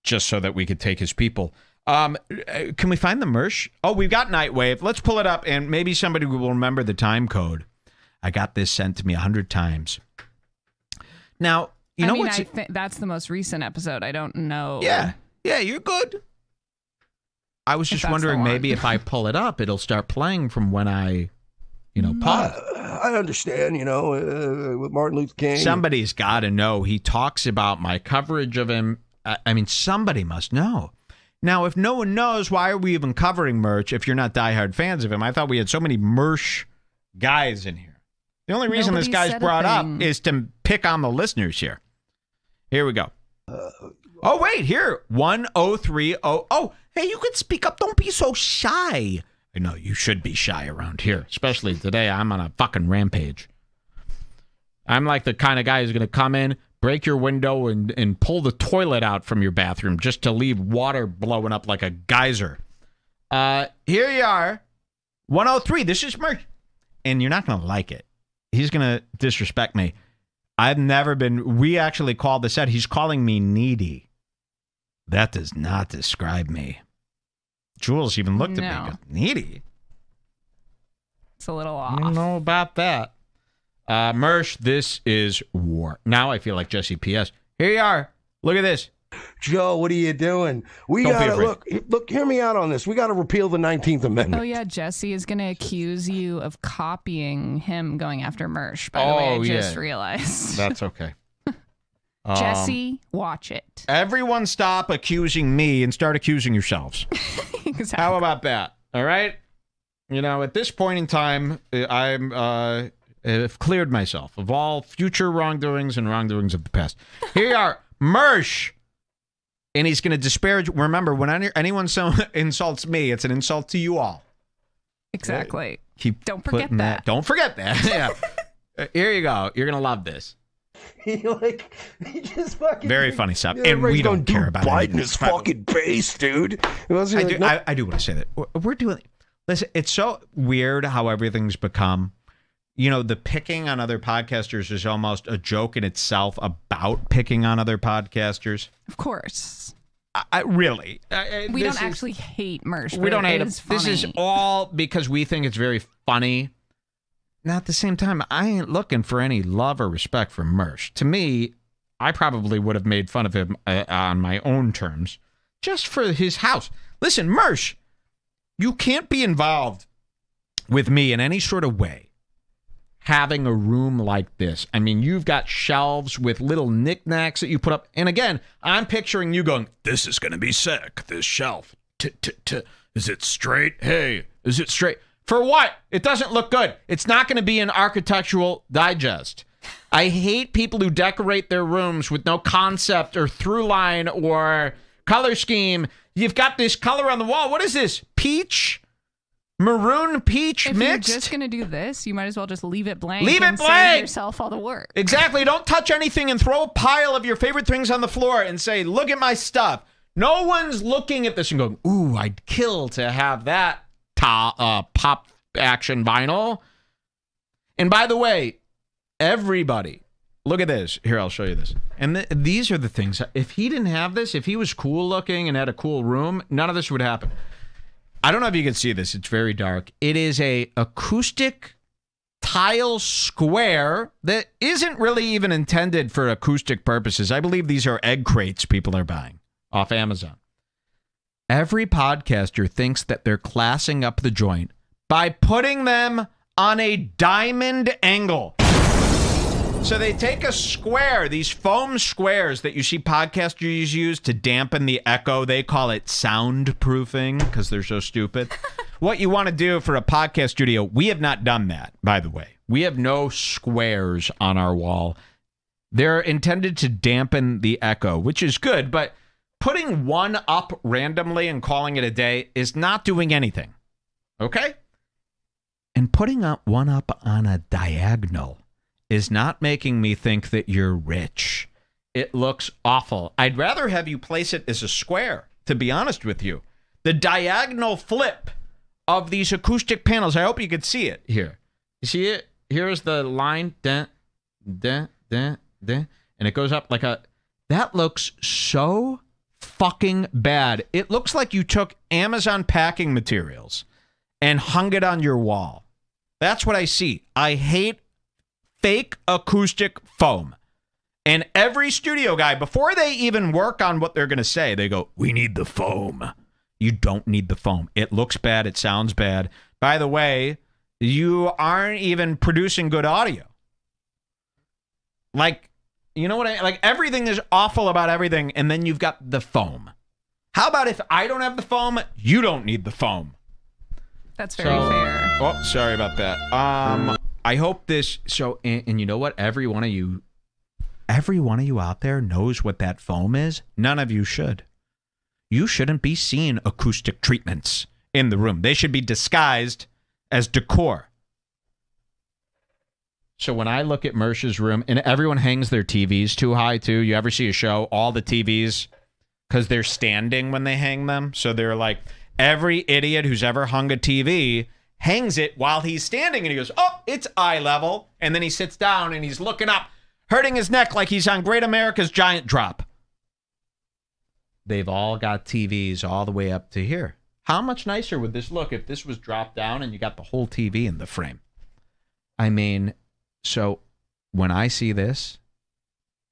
just so that we could take his people. Um, uh, can we find the merch? Oh, we've got Nightwave. Let's pull it up, and maybe somebody will remember the time code. I got this sent to me a hundred times. Now you I know mean, what's th- that's the most recent episode. I don't know. Yeah, yeah, you're good. I was just wondering maybe if I pull it up, it'll start playing from when I you know, mm. pot. I, I understand, you know, uh, with Martin Luther King. Somebody's got to know. He talks about my coverage of him. I, I, mean, somebody must know. Now, if no one knows, why are we even covering Merch if you're not diehard fans of him? I thought we had so many Merch guys in here. The only reason Nobody this guy's brought up is to pick on the listeners here. Here we go. Uh, oh, wait, here. one o oh three o. Oh, oh, hey, you can speak up. Don't be so shy. I know you should be shy around here, especially today. I'm on a fucking rampage. I'm like the kind of guy who's going to come in, break your window, and, and pull the toilet out from your bathroom just to leave water blowing up like a geyser. Uh, here you are, 103. This is merch. And you're not going to like it. He's going to disrespect me. I've never been. We actually called this out. He's calling me needy. That does not describe me. Jules even looked no. at me. Needy. It's a little off. I don't know about that. Uh, Mersh, this is war. Now I feel like Jesse P.S. Here you are. Look at this. Joe, what are you doing? We Don't gotta look, look, hear me out on this. We gotta repeal the Nineteenth Amendment. Oh yeah, Jesse is gonna accuse you of copying him going after Mersh. By oh, the way, I yeah. just realized. That's okay. Um, Jesse, watch it. Everyone stop accusing me and start accusing yourselves. exactly. How about that? All right. You know, at this point in time, uh, I'm uh have cleared myself of all future wrongdoings and wrongdoings of the past. Here you are, Mersh. And he's going to disparage. Remember, when any, anyone so, insults me, it's an insult to you all. Exactly. Keep don't forget that. that. Don't forget that. yeah. Uh, here you go. You're going to love this. he like he just fucking very funny stuff, and we don't care do about Biden is fucking base, dude. I like, do, no. I, I do want to say that we're, we're doing. Listen, it's so weird how everything's become. You know, the picking on other podcasters is almost a joke in itself about picking on other podcasters. Of course. I, I, really. I, I, we don't is, actually hate merch. We don't hate This is all because we think it's very funny now, at the same time, I ain't looking for any love or respect from Mersh. To me, I probably would have made fun of him uh, on my own terms just for his house. Listen, Mersh, you can't be involved with me in any sort of way having a room like this. I mean, you've got shelves with little knickknacks that you put up. And again, I'm picturing you going, This is going to be sick. This shelf. T -t -t is it straight? Hey, is it straight? For what? It doesn't look good. It's not going to be an architectural digest. I hate people who decorate their rooms with no concept or through line or color scheme. You've got this color on the wall. What is this? Peach? Maroon peach if mixed? You're just gonna do this. You might as well just leave it blank. Leave it blank. yourself all the work. Exactly. Don't touch anything and throw a pile of your favorite things on the floor and say, "Look at my stuff." No one's looking at this and going, "Ooh, I'd kill to have that." pop, uh, pop action vinyl. And by the way, everybody, look at this. Here, I'll show you this. And th- these are the things. If he didn't have this, if he was cool looking and had a cool room, none of this would happen. I don't know if you can see this. It's very dark. It is a acoustic tile square that isn't really even intended for acoustic purposes. I believe these are egg crates people are buying off Amazon. Every podcaster thinks that they're classing up the joint by putting them on a diamond angle. So they take a square, these foam squares that you see podcasters use to dampen the echo. They call it soundproofing because they're so stupid. what you want to do for a podcast studio, we have not done that, by the way. We have no squares on our wall. They're intended to dampen the echo, which is good, but putting one up randomly and calling it a day is not doing anything. Okay? And putting up one up on a diagonal is not making me think that you're rich. It looks awful. I'd rather have you place it as a square, to be honest with you. The diagonal flip of these acoustic panels. I hope you can see it here. You see it? Here's the line. Dun, dun, dun, dun, and it goes up like a. That looks so fucking bad. It looks like you took Amazon packing materials and hung it on your wall. That's what I see. I hate fake acoustic foam. And every studio guy, before they even work on what they're going to say, they go, We need the foam. You don't need the foam. It looks bad. It sounds bad. By the way, you aren't even producing good audio. Like, you know what I mean? Like everything is awful about everything, and then you've got the foam. How about if I don't have the foam, you don't need the foam? That's very so, fair. Oh, sorry about that. Um, I hope this. So, and, and you know what? Every one of you, every one of you out there knows what that foam is. None of you should. You shouldn't be seeing acoustic treatments in the room. They should be disguised as decor. So when I look at Mercha's room, and everyone hangs their TVs too high too. You ever see a show? All the TVs because they're standing when they hang them. So they're like every idiot who's ever hung a TV hangs it while he's standing, and he goes, "Oh, it's eye level," and then he sits down and he's looking up, hurting his neck like he's on Great America's Giant Drop. They've all got TVs all the way up to here. How much nicer would this look if this was dropped down and you got the whole TV in the frame? I mean, so when I see this,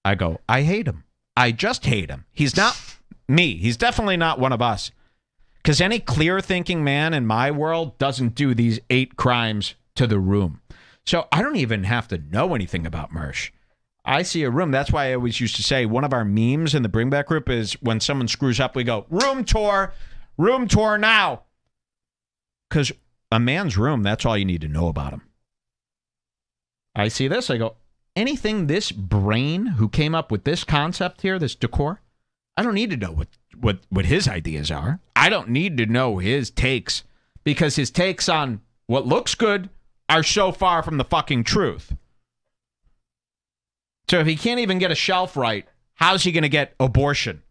I go, I hate him. I just hate him. He's not me. He's definitely not one of us. Because any clear thinking man in my world doesn't do these eight crimes to the room. So I don't even have to know anything about Mersh. I see a room. That's why I always used to say one of our memes in the Bring Back group is when someone screws up, we go, room tour, room tour now. Because a man's room, that's all you need to know about him. I see this. I go, anything this brain who came up with this concept here, this decor, I don't need to know what, what, what his ideas are. I don't need to know his takes because his takes on what looks good are so far from the fucking truth. So if he can't even get a shelf right, how's he going to get abortion?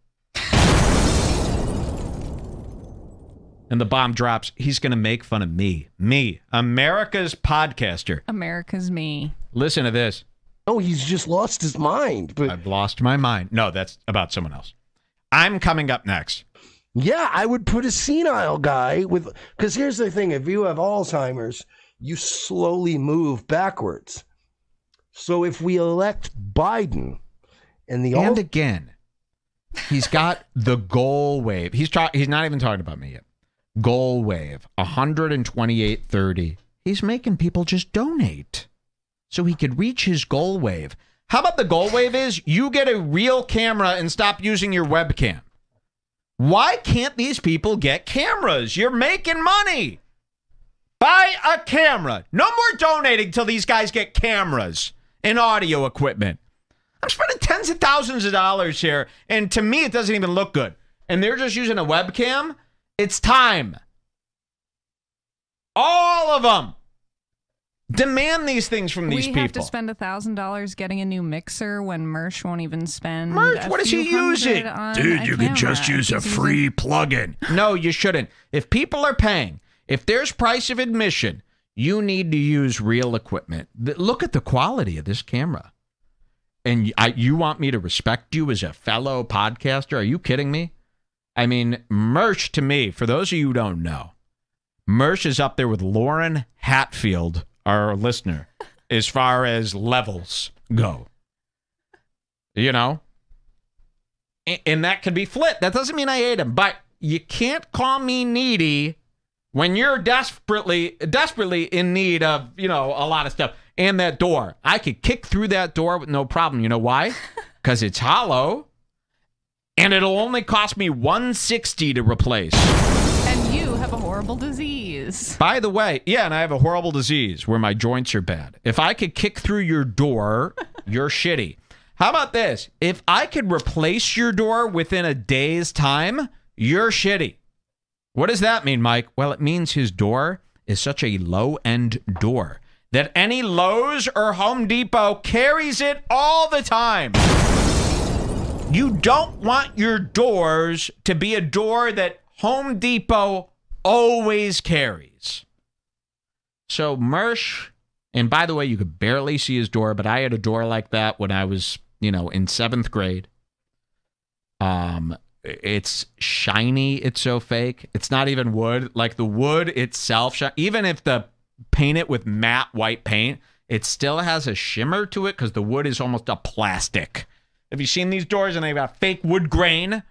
and the bomb drops, he's going to make fun of me. Me, America's podcaster. America's me. Listen to this. No, oh, he's just lost his mind. But I've lost my mind. No, that's about someone else. I'm coming up next. Yeah, I would put a senile guy with because here's the thing: if you have Alzheimer's, you slowly move backwards. So if we elect Biden and the and Al again, he's got the goal wave. He's try, he's not even talking about me yet goal wave 128.30 he's making people just donate so he could reach his goal wave how about the goal wave is you get a real camera and stop using your webcam why can't these people get cameras you're making money buy a camera no more donating till these guys get cameras and audio equipment i'm spending tens of thousands of dollars here and to me it doesn't even look good and they're just using a webcam it's time. All of them. Demand these things from these people. We have to spend a thousand dollars getting a new mixer when Mersh won't even spend. Mersh, what is he using? Dude, you can just use a free using... plugin. No, you shouldn't. If people are paying, if there's price of admission, you need to use real equipment. Look at the quality of this camera. And I, you want me to respect you as a fellow podcaster? Are you kidding me? I mean, Mersh to me, for those of you who don't know, Mersh is up there with Lauren Hatfield, our listener, as far as levels go. You know? And that could be flipped. That doesn't mean I hate him, but you can't call me needy when you're desperately desperately in need of, you know, a lot of stuff. And that door. I could kick through that door with no problem. You know why? Because it's hollow and it'll only cost me 160 to replace. And you have a horrible disease. By the way, yeah, and I have a horrible disease where my joints are bad. If I could kick through your door, you're shitty. How about this? If I could replace your door within a day's time, you're shitty. What does that mean, Mike? Well, it means his door is such a low end door that any Lowe's or Home Depot carries it all the time. You don't want your doors to be a door that Home Depot always carries. So Mersh, and by the way, you could barely see his door, but I had a door like that when I was, you know, in seventh grade. Um, it's shiny. It's so fake. It's not even wood. Like the wood itself, even if the paint it with matte white paint, it still has a shimmer to it because the wood is almost a plastic. Have you seen these doors? And they've got fake wood grain.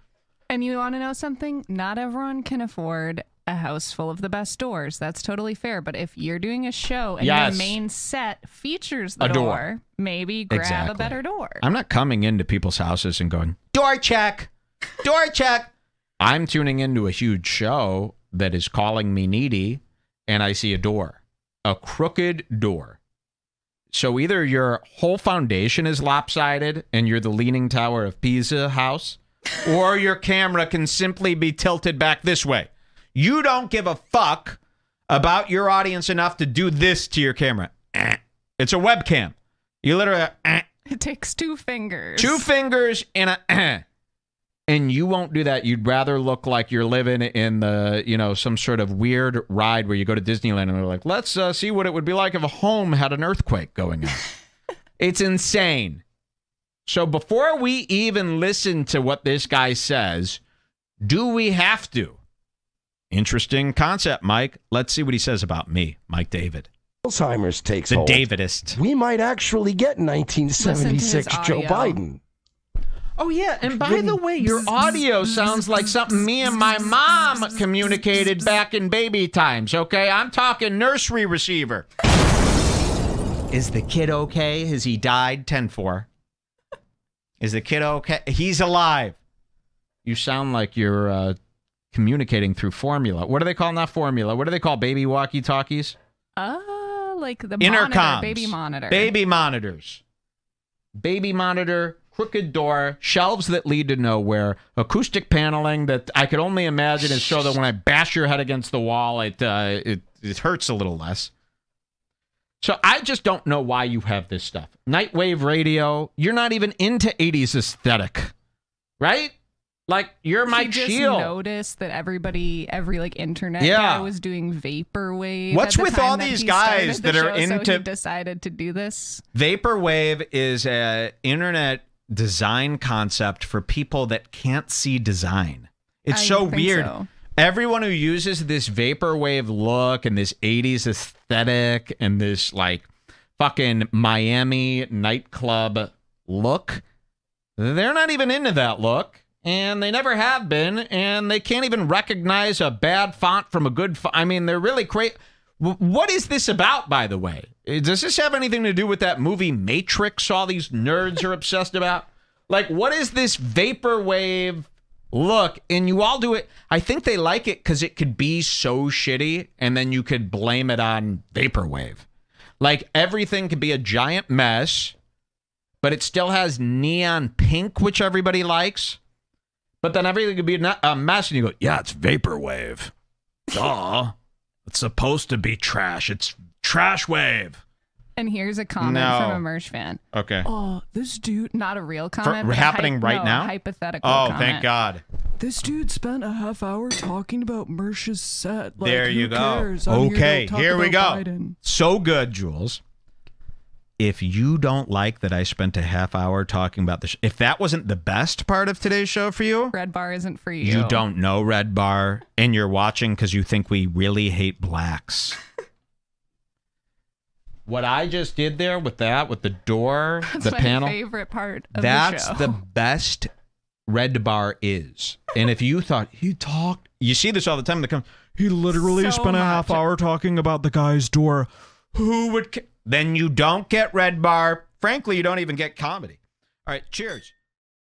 And you want to know something? Not everyone can afford a house full of the best doors. That's totally fair. But if you're doing a show and yes. your main set features the door. door. maybe grab exactly. a better door. I'm not coming into people's houses and going, door check, door check. I'm tuning into a huge show that is calling me needy, and I see a door, a crooked door. So either your whole foundation is lopsided and you're the leaning tower of Pisa house, or your camera can simply be tilted back this way. You don't give a fuck about your audience enough to do this to your camera. It's a webcam. You literally. It takes two fingers. Two fingers and a. and you won't do that. You'd rather look like you're living in the, you know, some sort of weird ride where you go to Disneyland and they're like, let's uh, see what it would be like if a home had an earthquake going on. it's insane. So before we even listen to what this guy says, do we have to? Interesting concept, Mike. Let's see what he says about me, Mike David. Alzheimer's takes the hold. Davidist. We might actually get 1976 Joe Biden. Oh yeah, and by the way, your audio sounds like something me and my mom communicated back in baby times, okay? I'm talking nursery receiver. Is the kid okay? Has he died? 10-4. Is the kid okay? He's alive. You sound like you're uh, communicating through formula. What do they call not formula? What do they call baby walkie-talkies? Uh, like the Intercoms. Monitor, baby monitor. Baby monitors. Baby monitor crooked door, shelves that lead to nowhere, acoustic paneling that I could only imagine is so that when I bash your head against the wall, it uh, it it hurts a little less. So I just don't know why you have this stuff. Nightwave radio, you're not even into 80s aesthetic, right? Like you're my shield. Noticed that everybody, every like internet yeah. guy was doing vaporwave. What's with all these guys that the are into? So decided to do this. Vaporwave is a uh, internet design concept for people that can't see design. It's I so weird. So. Everyone who uses this vaporwave look and this 80s aesthetic and this like fucking Miami nightclub look, they're not even into that look and they never have been and they can't even recognize a bad font from a good font. I mean, they're really crazy. What is this about, by the way? Eh, does this have anything to do with that movie Matrix all these nerds are obsessed about? Like, what is this vaporwave look? And you all do it. I think they like it because it could be so shitty, and then you could blame it on vaporwave. Like, everything could be a giant mess, but it still has neon pink, which everybody likes. But then everything could be a mess, and you go, yeah, it's vaporwave. Duh. It's supposed to be trash. It's trash wave. And here's a comment No. from a merch fan. Okay. Oh, this dude, not a real comment. happening right no, now? Hypothetical. Oh, thank God. This dude spent a half hour talking about Mersh's set. Like, There you go. Cares? here, Okay, here we go. Biden. So good, Jules if you don't like that I spent a half hour talking about this, if that wasn't the best part of today's show for you, Red Bar isn't for you. You don't know Red Bar, and you're watching because you think we really hate blacks. what I just did there with that, with the door, that's the panel, favorite part. that's the, the, best Red Bar is. and if you thought he talked, you see this all the time. They come. He literally so spent a half much. hour talking about the guy's door. Who would? then you don't get red bar. Frankly, you don't even get comedy. All right, cheers.